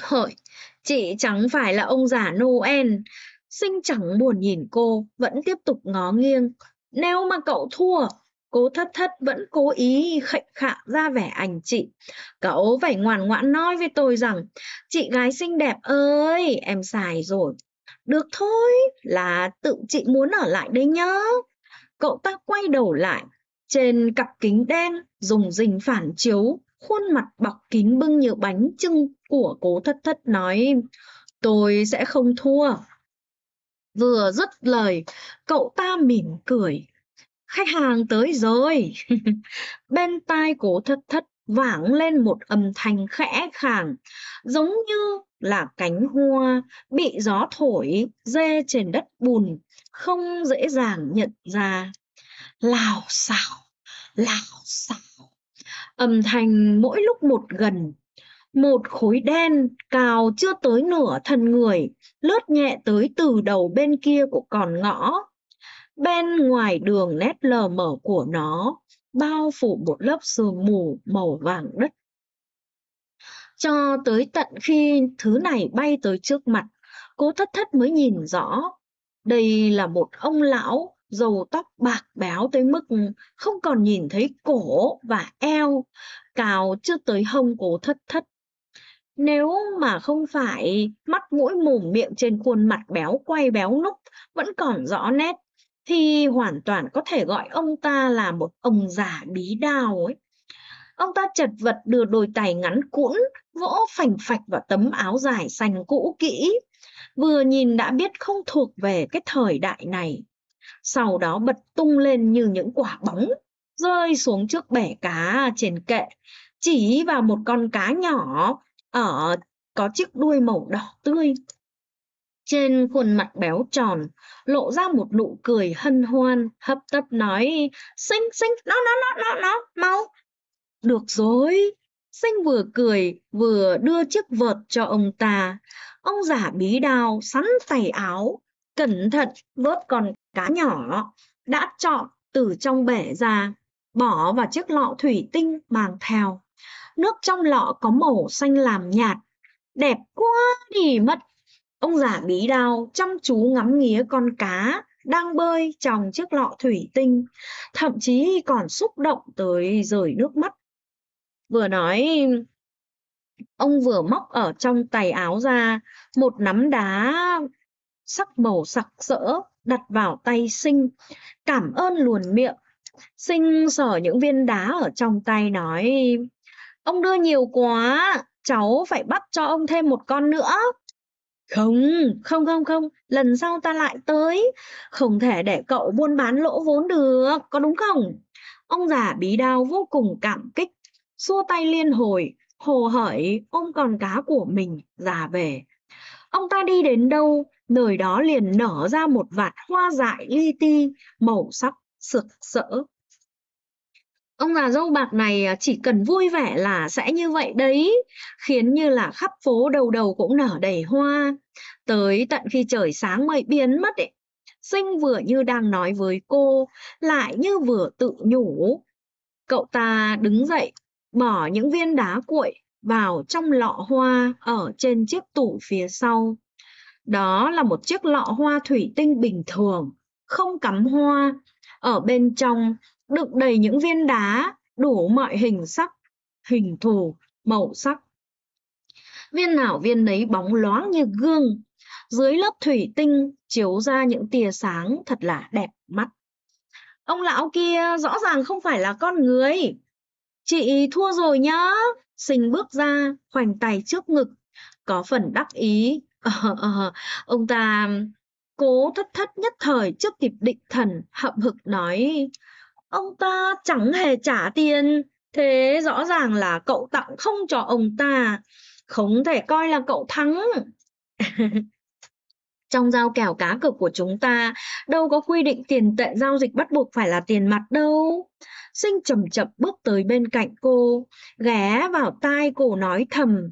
Hỡi, chị chẳng phải là ông già Noel. Sinh chẳng buồn nhìn cô, vẫn tiếp tục ngó nghiêng. Nếu mà cậu thua, Cố thất thất vẫn cố ý khệnh khạng ra vẻ ảnh chị. Cậu phải ngoan ngoãn nói với tôi rằng, chị gái xinh đẹp ơi, em xài rồi. Được thôi, là tự chị muốn ở lại đấy nhá. Cậu ta quay đầu lại, trên cặp kính đen, dùng rình phản chiếu, khuôn mặt bọc kín bưng như bánh trưng của cố thất thất nói, tôi sẽ không thua. Vừa dứt lời, cậu ta mỉm cười, khách hàng tới rồi (laughs) bên tai cố thất thất vảng lên một âm thanh khẽ khàng giống như là cánh hoa bị gió thổi dê trên đất bùn không dễ dàng nhận ra lào xào lào xào âm thanh mỗi lúc một gần một khối đen cao chưa tới nửa thân người lướt nhẹ tới từ đầu bên kia của còn ngõ Bên ngoài đường nét lờ mờ của nó bao phủ một lớp sương mù màu vàng đất. Cho tới tận khi thứ này bay tới trước mặt, cố thất thất mới nhìn rõ. Đây là một ông lão dầu tóc bạc béo tới mức không còn nhìn thấy cổ và eo, cào chưa tới hông cố thất thất. Nếu mà không phải mắt mũi mồm miệng trên khuôn mặt béo quay béo núc vẫn còn rõ nét thì hoàn toàn có thể gọi ông ta là một ông già bí đao ấy. Ông ta chật vật đưa đôi tay ngắn cũn, vỗ phành phạch vào tấm áo dài xanh cũ kỹ, vừa nhìn đã biết không thuộc về cái thời đại này. Sau đó bật tung lên như những quả bóng, rơi xuống trước bể cá trên kệ, chỉ vào một con cá nhỏ ở có chiếc đuôi màu đỏ tươi trên khuôn mặt béo tròn, lộ ra một nụ cười hân hoan, hấp tấp nói, Sinh, sinh, nó, nó, nó, nó, nó, mau. Được rồi, Sinh vừa cười, vừa đưa chiếc vợt cho ông ta. Ông giả bí đao, sắn tay áo, cẩn thận vớt con cá nhỏ, đã chọn từ trong bể ra, bỏ vào chiếc lọ thủy tinh mang theo. Nước trong lọ có màu xanh làm nhạt, đẹp quá đi mất Ông giả bí đao chăm chú ngắm nghía con cá đang bơi trong chiếc lọ thủy tinh, thậm chí còn xúc động tới rời nước mắt. Vừa nói, ông vừa móc ở trong tay áo ra một nắm đá sắc màu sặc sỡ đặt vào tay sinh, cảm ơn luồn miệng. Sinh sở những viên đá ở trong tay nói, ông đưa nhiều quá, cháu phải bắt cho ông thêm một con nữa. Không, không, không, không, lần sau ta lại tới, không thể để cậu buôn bán lỗ vốn được, có đúng không? Ông già bí đao vô cùng cảm kích, xua tay liên hồi, hồ hởi ôm con cá của mình già về. Ông ta đi đến đâu, nơi đó liền nở ra một vạt hoa dại li ti, màu sắc sực sỡ. Ông già râu bạc này à, chỉ cần vui vẻ là sẽ như vậy đấy, khiến như là khắp phố đầu đầu cũng nở đầy hoa. Tới tận khi trời sáng mới biến mất ấy, Sinh vừa như đang nói với cô, lại như vừa tự nhủ. Cậu ta đứng dậy, bỏ những viên đá cuội vào trong lọ hoa ở trên chiếc tủ phía sau. Đó là một chiếc lọ hoa thủy tinh bình thường, không cắm hoa. Ở bên trong đựng đầy những viên đá đủ mọi hình sắc, hình thù, màu sắc. Viên nào viên nấy bóng loáng như gương, dưới lớp thủy tinh chiếu ra những tia sáng thật là đẹp mắt. Ông lão kia rõ ràng không phải là con người. Chị thua rồi nhá, Sinh bước ra, khoanh tay trước ngực, có phần đắc ý. Ờ, ờ, ờ, ông ta cố thất thất nhất thời trước kịp định thần, hậm hực nói, Ông ta chẳng hề trả tiền, thế rõ ràng là cậu tặng không cho ông ta, không thể coi là cậu thắng. (laughs) Trong giao kèo cá cược của chúng ta, đâu có quy định tiền tệ giao dịch bắt buộc phải là tiền mặt đâu. Sinh chậm chậm bước tới bên cạnh cô, ghé vào tai cô nói thầm.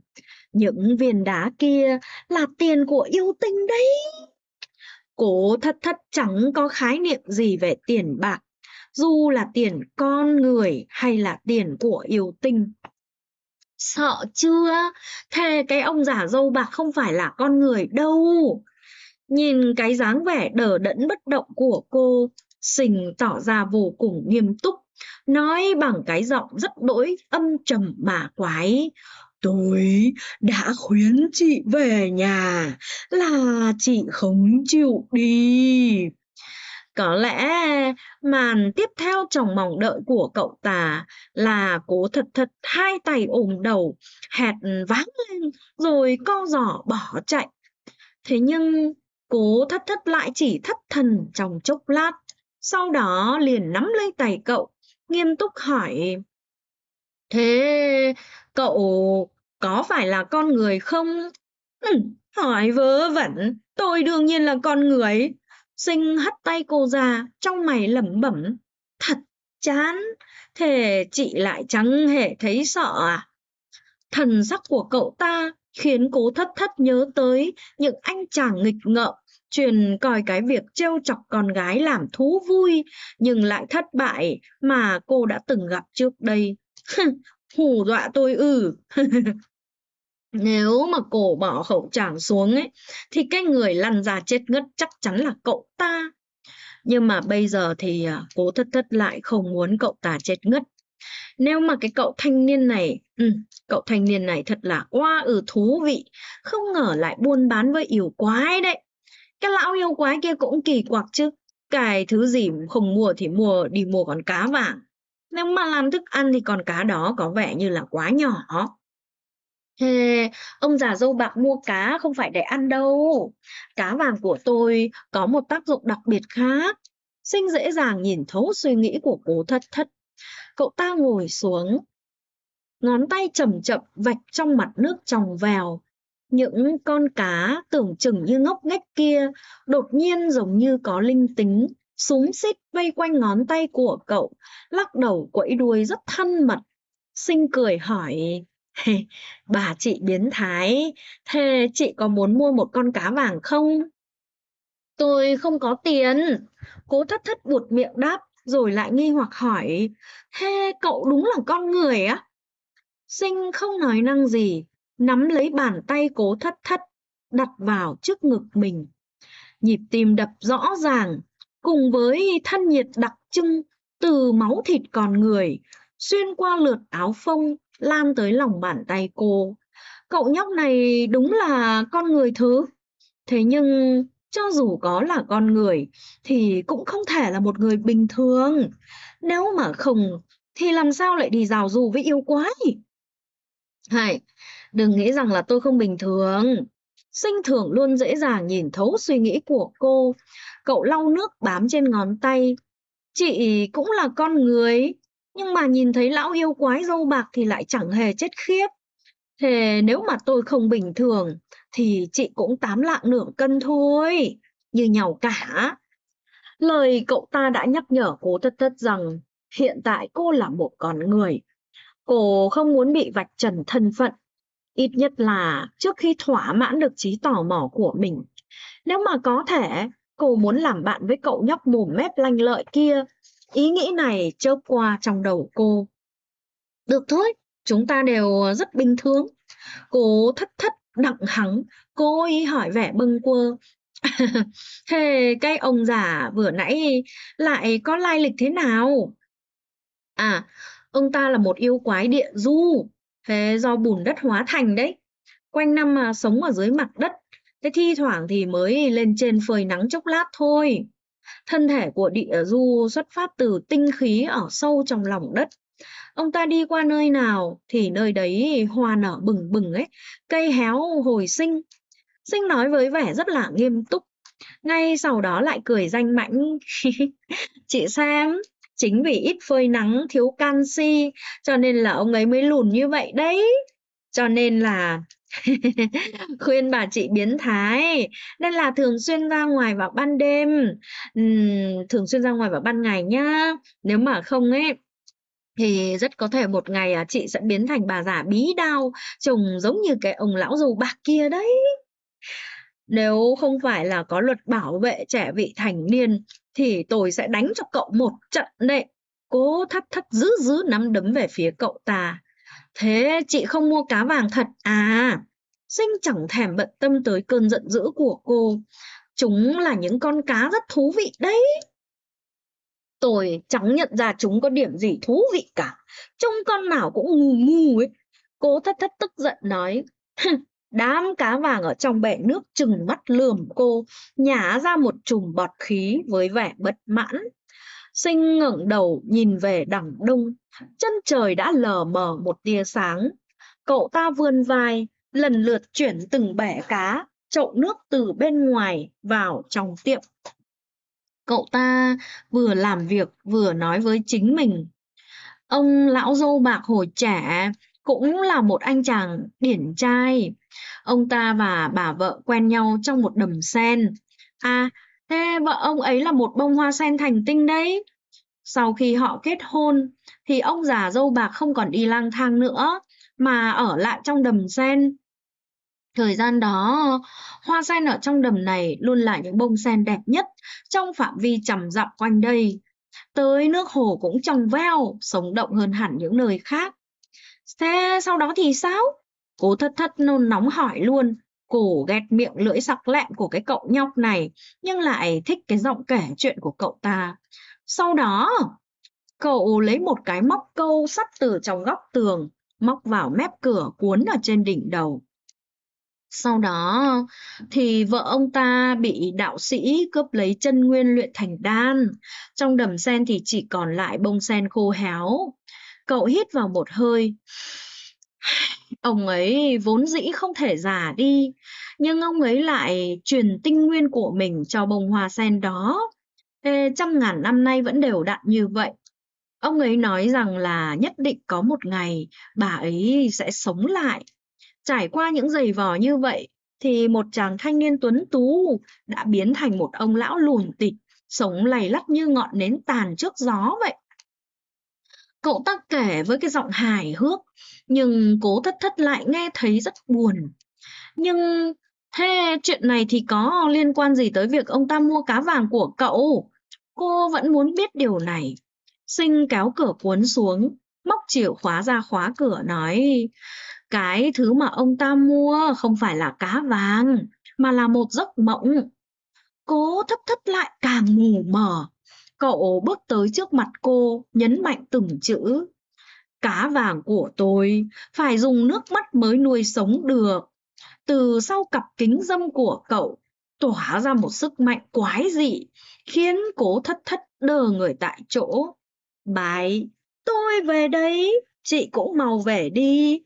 Những viên đá kia là tiền của yêu tinh đấy. Cố thất thất chẳng có khái niệm gì về tiền bạc dù là tiền con người hay là tiền của yêu tinh sợ chưa thề cái ông giả dâu bạc không phải là con người đâu nhìn cái dáng vẻ đờ đẫn bất động của cô sình tỏ ra vô cùng nghiêm túc nói bằng cái giọng rất đỗi âm trầm mà quái tôi đã khuyến chị về nhà là chị không chịu đi có lẽ màn tiếp theo trong mong đợi của cậu ta là cố thật thật hai tay ôm đầu, hẹt váng lên rồi co giỏ bỏ chạy. Thế nhưng cố thất thất lại chỉ thất thần trong chốc lát, sau đó liền nắm lấy tay cậu, nghiêm túc hỏi. Thế cậu có phải là con người không? Ừ, hỏi vớ vẩn, tôi đương nhiên là con người, Sinh hất tay cô ra, trong mày lẩm bẩm. Thật chán, thế chị lại chẳng hề thấy sợ à? Thần sắc của cậu ta khiến cố thất thất nhớ tới những anh chàng nghịch ngợm truyền coi cái việc trêu chọc con gái làm thú vui nhưng lại thất bại mà cô đã từng gặp trước đây. (laughs) Hù dọa tôi ư. Ừ. (laughs) nếu mà cổ bỏ khẩu tràng xuống ấy thì cái người lăn ra chết ngất chắc chắn là cậu ta nhưng mà bây giờ thì à, cố thất thất lại không muốn cậu ta chết ngất nếu mà cái cậu thanh niên này ừ, cậu thanh niên này thật là oa ừ thú vị không ngờ lại buôn bán với yêu quái đấy cái lão yêu quái kia cũng kỳ quặc chứ cái thứ gì không mua thì mua đi mua con cá vàng nếu mà làm thức ăn thì con cá đó có vẻ như là quá nhỏ Thề, ông già dâu bạc mua cá không phải để ăn đâu. Cá vàng của tôi có một tác dụng đặc biệt khác. Sinh dễ dàng nhìn thấu suy nghĩ của cố thất thất. Cậu ta ngồi xuống. Ngón tay chậm chậm vạch trong mặt nước trong vèo. Những con cá tưởng chừng như ngốc nghếch kia đột nhiên giống như có linh tính, súng xít vây quanh ngón tay của cậu, lắc đầu quẫy đuôi rất thân mật. Sinh cười hỏi, (laughs) Bà chị biến thái, thế chị có muốn mua một con cá vàng không? Tôi không có tiền. Cố thất thất buột miệng đáp, rồi lại nghi hoặc hỏi, thế cậu đúng là con người á? Sinh không nói năng gì, nắm lấy bàn tay cố thất thất, đặt vào trước ngực mình. Nhịp tim đập rõ ràng, cùng với thân nhiệt đặc trưng từ máu thịt con người, xuyên qua lượt áo phông lan tới lòng bàn tay cô. Cậu nhóc này đúng là con người thứ. Thế nhưng cho dù có là con người thì cũng không thể là một người bình thường. Nếu mà không thì làm sao lại đi rào du với yêu quái? Hai, đừng nghĩ rằng là tôi không bình thường. Sinh thường luôn dễ dàng nhìn thấu suy nghĩ của cô. Cậu lau nước bám trên ngón tay. Chị cũng là con người, nhưng mà nhìn thấy lão yêu quái râu bạc thì lại chẳng hề chết khiếp. Thế nếu mà tôi không bình thường thì chị cũng tám lạng nửa cân thôi, như nhau cả. Lời cậu ta đã nhắc nhở cố tất tất rằng hiện tại cô là một con người. Cô không muốn bị vạch trần thân phận, ít nhất là trước khi thỏa mãn được trí tò mò của mình. Nếu mà có thể, cô muốn làm bạn với cậu nhóc mồm mép lanh lợi kia Ý nghĩ này chớp qua trong đầu cô. Được thôi, chúng ta đều rất bình thường. Cô thất thất đặng hắng, cô ý hỏi vẻ bâng quơ. Thế (laughs) cái ông già vừa nãy lại có lai lịch thế nào? À, ông ta là một yêu quái địa du, thế do bùn đất hóa thành đấy. Quanh năm mà sống ở dưới mặt đất, thế thi thoảng thì mới lên trên phơi nắng chốc lát thôi. Thân thể của địa du xuất phát từ tinh khí ở sâu trong lòng đất. Ông ta đi qua nơi nào thì nơi đấy hoa nở bừng bừng ấy, cây héo hồi sinh. Sinh nói với vẻ rất là nghiêm túc. Ngay sau đó lại cười danh mãnh. (laughs) Chị xem chính vì ít phơi nắng, thiếu canxi, cho nên là ông ấy mới lùn như vậy đấy. Cho nên là (laughs) khuyên bà chị biến thái nên là thường xuyên ra ngoài vào ban đêm thường xuyên ra ngoài vào ban ngày nhá nếu mà không ấy thì rất có thể một ngày à, chị sẽ biến thành bà già bí đau trông giống như cái ông lão dù bạc kia đấy nếu không phải là có luật bảo vệ trẻ vị thành niên thì tôi sẽ đánh cho cậu một trận đấy cố thắt thắt giữ giữ nắm đấm về phía cậu ta Thế chị không mua cá vàng thật à? Sinh chẳng thèm bận tâm tới cơn giận dữ của cô. Chúng là những con cá rất thú vị đấy. Tôi chẳng nhận ra chúng có điểm gì thú vị cả. Trông con nào cũng ngu ngu ấy. Cô thất thất tức giận nói. Đám cá vàng ở trong bể nước chừng mắt lườm cô, nhả ra một chùm bọt khí với vẻ bất mãn. Sinh ngẩng đầu nhìn về đằng đông, chân trời đã lờ mờ một tia sáng. Cậu ta vươn vai, lần lượt chuyển từng bẻ cá, chậu nước từ bên ngoài vào trong tiệm. Cậu ta vừa làm việc vừa nói với chính mình. Ông lão dâu bạc hồi trẻ cũng là một anh chàng điển trai. Ông ta và bà vợ quen nhau trong một đầm sen. À, Thế vợ ông ấy là một bông hoa sen thành tinh đấy. Sau khi họ kết hôn thì ông già dâu bạc không còn đi lang thang nữa mà ở lại trong đầm sen. Thời gian đó, hoa sen ở trong đầm này luôn là những bông sen đẹp nhất trong phạm vi trầm dặm quanh đây. Tới nước hồ cũng trong veo, sống động hơn hẳn những nơi khác. Thế sau đó thì sao? Cố thất thất nôn nóng hỏi luôn, cổ ghẹt miệng lưỡi sắc lẹm của cái cậu nhóc này nhưng lại thích cái giọng kể chuyện của cậu ta. Sau đó, cậu lấy một cái móc câu sắt từ trong góc tường, móc vào mép cửa cuốn ở trên đỉnh đầu. Sau đó thì vợ ông ta bị đạo sĩ cướp lấy chân nguyên luyện thành đan. Trong đầm sen thì chỉ còn lại bông sen khô héo. Cậu hít vào một hơi. Ông ấy vốn dĩ không thể già đi, nhưng ông ấy lại truyền tinh nguyên của mình cho bông hoa sen đó. Thế trăm ngàn năm nay vẫn đều đặn như vậy. Ông ấy nói rằng là nhất định có một ngày bà ấy sẽ sống lại. Trải qua những giày vò như vậy thì một chàng thanh niên tuấn tú đã biến thành một ông lão lùn tịch, sống lầy lắt như ngọn nến tàn trước gió vậy. Cậu ta kể với cái giọng hài hước, nhưng cố thất thất lại nghe thấy rất buồn. Nhưng thế chuyện này thì có liên quan gì tới việc ông ta mua cá vàng của cậu? Cô vẫn muốn biết điều này. Sinh kéo cửa cuốn xuống, móc chìa khóa ra khóa cửa nói cái thứ mà ông ta mua không phải là cá vàng mà là một giấc mộng cố thấp thấp lại càng mù mờ Cậu bước tới trước mặt cô, nhấn mạnh từng chữ. Cá vàng của tôi phải dùng nước mắt mới nuôi sống được. Từ sau cặp kính dâm của cậu tỏa ra một sức mạnh quái dị, khiến cố thất thất đờ người tại chỗ. Bái, tôi về đấy, chị cũng mau về đi.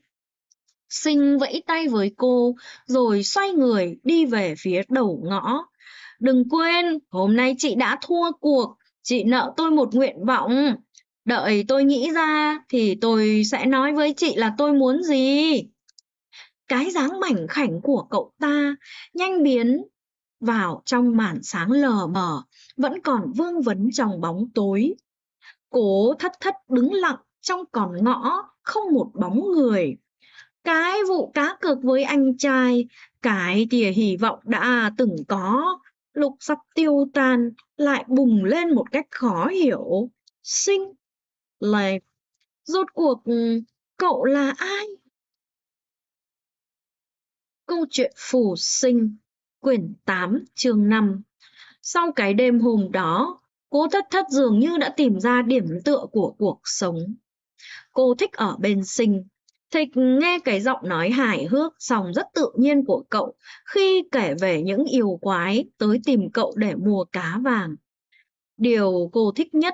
Sinh vẫy tay với cô, rồi xoay người đi về phía đầu ngõ. Đừng quên, hôm nay chị đã thua cuộc, chị nợ tôi một nguyện vọng đợi tôi nghĩ ra thì tôi sẽ nói với chị là tôi muốn gì cái dáng mảnh khảnh của cậu ta nhanh biến vào trong màn sáng lờ mờ vẫn còn vương vấn trong bóng tối cố thất thất đứng lặng trong còn ngõ không một bóng người cái vụ cá cược với anh trai cái tia hy vọng đã từng có lục sắp tiêu tan lại bùng lên một cách khó hiểu. Sinh, life, rốt cuộc ừ, cậu là ai? Câu chuyện phù sinh, quyển 8, chương 5 Sau cái đêm hôm đó, cố thất thất dường như đã tìm ra điểm tựa của cuộc sống. Cô thích ở bên sinh, Thịch nghe cái giọng nói hài hước sòng rất tự nhiên của cậu khi kể về những yêu quái tới tìm cậu để mua cá vàng. Điều cô thích nhất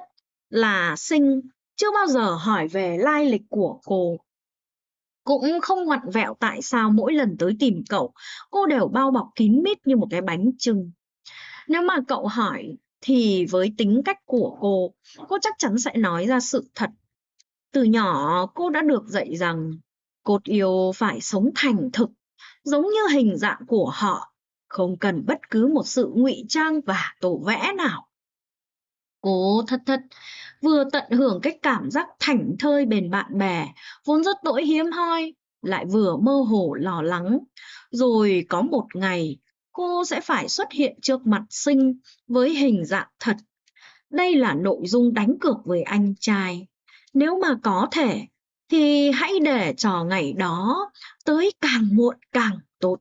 là sinh chưa bao giờ hỏi về lai lịch của cô. Cũng không ngoặt vẹo tại sao mỗi lần tới tìm cậu, cô đều bao bọc kín mít như một cái bánh trưng. Nếu mà cậu hỏi thì với tính cách của cô, cô chắc chắn sẽ nói ra sự thật từ nhỏ cô đã được dạy rằng cột yêu phải sống thành thực, giống như hình dạng của họ, không cần bất cứ một sự ngụy trang và tổ vẽ nào. Cô thật thật vừa tận hưởng cái cảm giác thảnh thơi bên bạn bè, vốn rất đỗi hiếm hoi, lại vừa mơ hồ lo lắng. Rồi có một ngày, cô sẽ phải xuất hiện trước mặt sinh với hình dạng thật. Đây là nội dung đánh cược với anh trai nếu mà có thể thì hãy để trò ngày đó tới càng muộn càng tốt.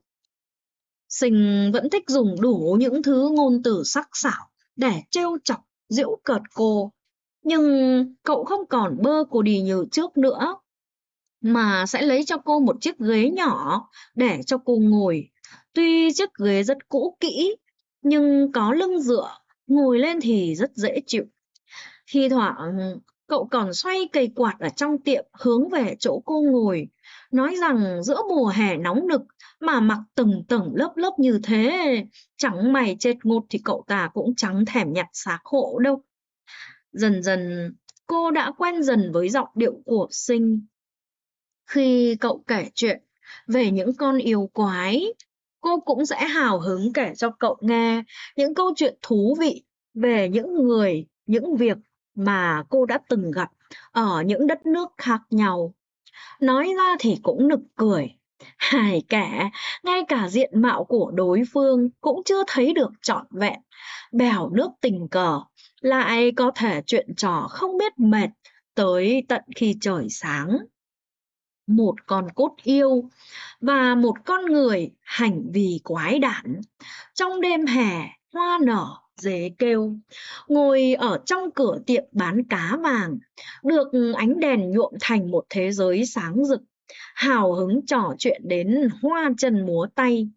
Sinh vẫn thích dùng đủ những thứ ngôn từ sắc sảo để trêu chọc, giễu cợt cô. Nhưng cậu không còn bơ cô đi như trước nữa, mà sẽ lấy cho cô một chiếc ghế nhỏ để cho cô ngồi. Tuy chiếc ghế rất cũ kỹ, nhưng có lưng dựa, ngồi lên thì rất dễ chịu. Khi thoảng cậu còn xoay cây quạt ở trong tiệm hướng về chỗ cô ngồi, nói rằng giữa mùa hè nóng nực mà mặc từng tầng lớp lớp như thế, chẳng mày chết ngột thì cậu ta cũng chẳng thèm nhặt xá hộ đâu. Dần dần, cô đã quen dần với giọng điệu của sinh. Khi cậu kể chuyện về những con yêu quái, cô cũng sẽ hào hứng kể cho cậu nghe những câu chuyện thú vị về những người, những việc mà cô đã từng gặp ở những đất nước khác nhau. Nói ra thì cũng nực cười, hài kẻ, ngay cả diện mạo của đối phương cũng chưa thấy được trọn vẹn, bèo nước tình cờ, lại có thể chuyện trò không biết mệt tới tận khi trời sáng. Một con cốt yêu và một con người hành vì quái đản. Trong đêm hè, hoa nở dế kêu ngồi ở trong cửa tiệm bán cá vàng được ánh đèn nhuộm thành một thế giới sáng rực hào hứng trò chuyện đến hoa chân múa tay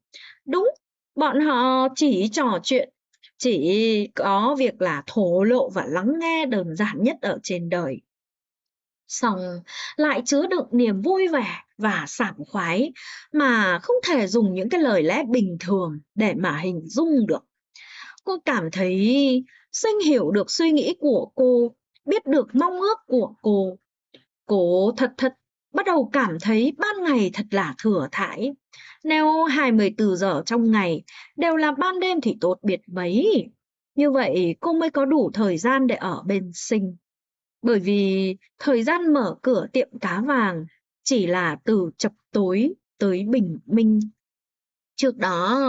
đúng bọn họ chỉ trò chuyện chỉ có việc là thổ lộ và lắng nghe đơn giản nhất ở trên đời song lại chứa đựng niềm vui vẻ và sảng khoái mà không thể dùng những cái lời lẽ bình thường để mà hình dung được Cô cảm thấy sinh hiểu được suy nghĩ của cô, biết được mong ước của cô. Cô thật thật bắt đầu cảm thấy ban ngày thật là thừa thãi, Nếu 24 giờ trong ngày đều là ban đêm thì tốt biệt mấy. Như vậy cô mới có đủ thời gian để ở bên sinh. Bởi vì thời gian mở cửa tiệm cá vàng chỉ là từ chập tối tới bình minh. Trước đó,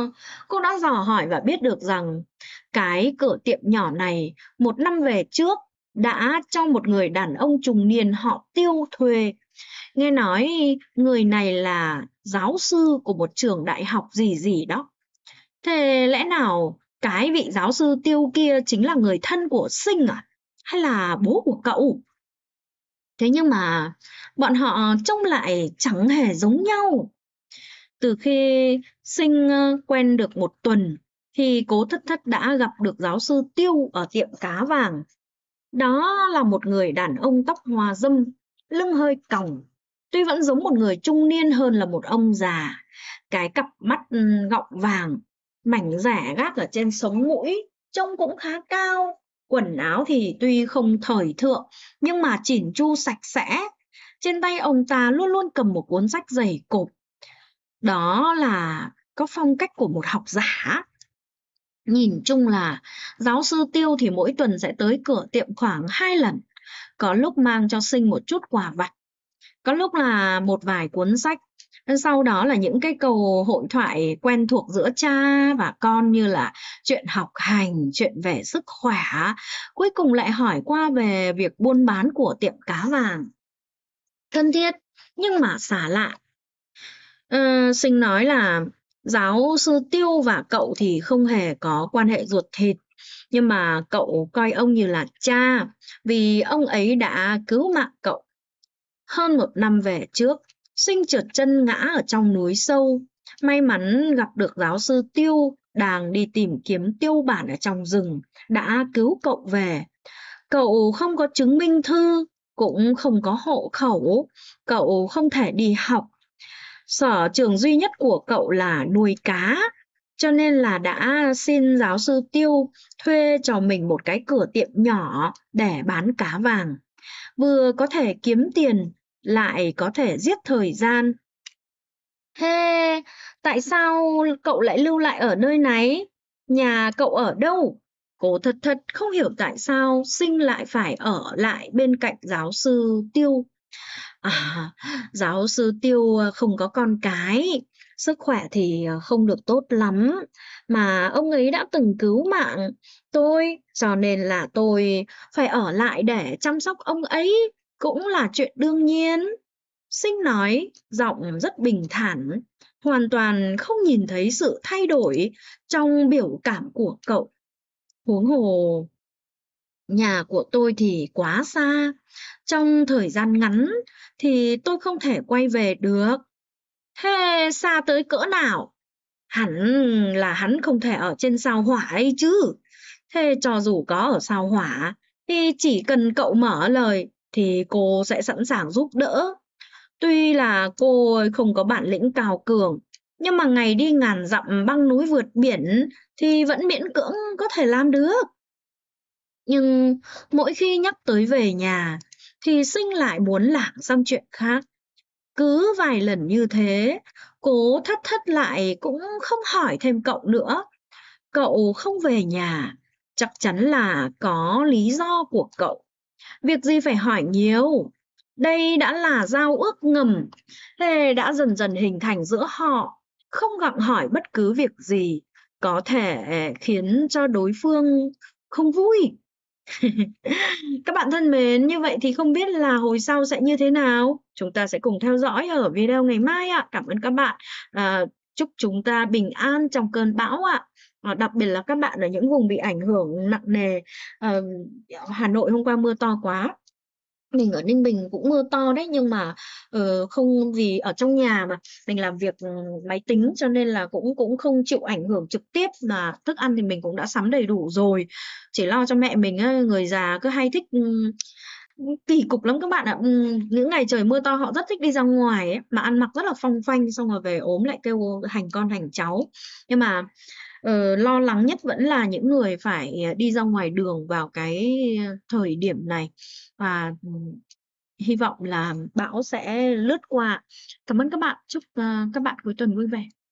cô đã dò hỏi và biết được rằng cái cửa tiệm nhỏ này một năm về trước đã cho một người đàn ông trùng niên họ tiêu thuê. Nghe nói người này là giáo sư của một trường đại học gì gì đó. Thế lẽ nào cái vị giáo sư tiêu kia chính là người thân của sinh à? Hay là bố của cậu? Thế nhưng mà bọn họ trông lại chẳng hề giống nhau. Từ khi sinh quen được một tuần thì cố thất thất đã gặp được giáo sư Tiêu ở tiệm cá vàng. Đó là một người đàn ông tóc hoa dâm, lưng hơi còng, tuy vẫn giống một người trung niên hơn là một ông già. Cái cặp mắt ừ, gọng vàng, mảnh rẻ gác ở trên sống mũi, trông cũng khá cao. Quần áo thì tuy không thời thượng, nhưng mà chỉn chu sạch sẽ. Trên tay ông ta luôn luôn cầm một cuốn sách dày cộp, đó là có phong cách của một học giả nhìn chung là giáo sư tiêu thì mỗi tuần sẽ tới cửa tiệm khoảng hai lần có lúc mang cho sinh một chút quà vặt có lúc là một vài cuốn sách sau đó là những cái câu hội thoại quen thuộc giữa cha và con như là chuyện học hành chuyện về sức khỏe cuối cùng lại hỏi qua về việc buôn bán của tiệm cá vàng thân thiết nhưng mà xả lạ Ờ, sinh nói là giáo sư Tiêu và cậu thì không hề có quan hệ ruột thịt, nhưng mà cậu coi ông như là cha vì ông ấy đã cứu mạng cậu. Hơn một năm về trước, Sinh trượt chân ngã ở trong núi sâu. May mắn gặp được giáo sư Tiêu đang đi tìm kiếm tiêu bản ở trong rừng, đã cứu cậu về. Cậu không có chứng minh thư, cũng không có hộ khẩu, cậu không thể đi học sở trường duy nhất của cậu là nuôi cá cho nên là đã xin giáo sư tiêu thuê cho mình một cái cửa tiệm nhỏ để bán cá vàng vừa có thể kiếm tiền lại có thể giết thời gian hê hey, tại sao cậu lại lưu lại ở nơi này nhà cậu ở đâu cô thật thật không hiểu tại sao sinh lại phải ở lại bên cạnh giáo sư tiêu à, giáo sư Tiêu ờ, không có con cái, sức khỏe thì ờ, không được tốt lắm, mà ông ấy đã từng cứu mạng tôi, cho nên là tôi phải ở lại để chăm sóc ông ấy, cũng là chuyện đương nhiên. Sinh nói, giọng rất bình thản, hoàn toàn không nhìn thấy sự thay đổi trong biểu cảm của cậu. Huống hồ, nhà của tôi thì quá xa, trong thời gian ngắn thì tôi không thể quay về được. Thế xa tới cỡ nào? Hẳn là hắn không thể ở trên sao hỏa ấy chứ. Thế cho dù có ở sao hỏa thì chỉ cần cậu mở lời thì cô sẽ sẵn sàng giúp đỡ. Tuy là cô không có bản lĩnh cao cường, nhưng mà ngày đi ngàn dặm băng núi vượt biển thì vẫn miễn cưỡng có thể làm được. Nhưng mỗi khi nhắc tới về nhà thì sinh lại muốn lảng sang chuyện khác. Cứ vài lần như thế, cố thất thất lại cũng không hỏi thêm cậu nữa. Cậu không về nhà, chắc chắn là có lý do của cậu. Việc gì phải hỏi nhiều, đây đã là giao ước ngầm, hề đã dần dần hình thành giữa họ, không gặng hỏi bất cứ việc gì, có thể khiến cho đối phương không vui. (laughs) Các bạn thân mến, như vậy thì không biết là hồi sau sẽ như thế nào? Chúng ta sẽ cùng theo dõi ở video ngày mai ạ. Cảm ơn các bạn. À, chúc chúng ta bình an trong cơn bão ạ. À, đặc biệt là các bạn ở những vùng bị ảnh hưởng nặng nề. À, Hà Nội hôm qua mưa to quá mình ở Ninh Bình cũng mưa to đấy nhưng mà ờ, không vì ở trong nhà mà mình làm việc ừ, máy tính cho nên là cũng cũng không chịu ảnh hưởng trực tiếp mà thức ăn thì mình cũng đã sắm đầy đủ rồi chỉ lo cho mẹ mình ấy, người già cứ hay thích ừ, kỳ cục lắm các bạn ạ ừ, những ngày trời mưa to họ rất thích đi ra ngoài ấy, mà ăn mặc rất là phong phanh xong rồi về ốm lại kêu hành con hành cháu nhưng mà Ờ, lo lắng nhất vẫn là những người phải ờ, đi ra ngoài đường vào cái thời điểm này và hy vọng là bão sẽ lướt qua. Cảm ơn các bạn, chúc, ơ, ờ, các bạn cuối tuần vui vẻ.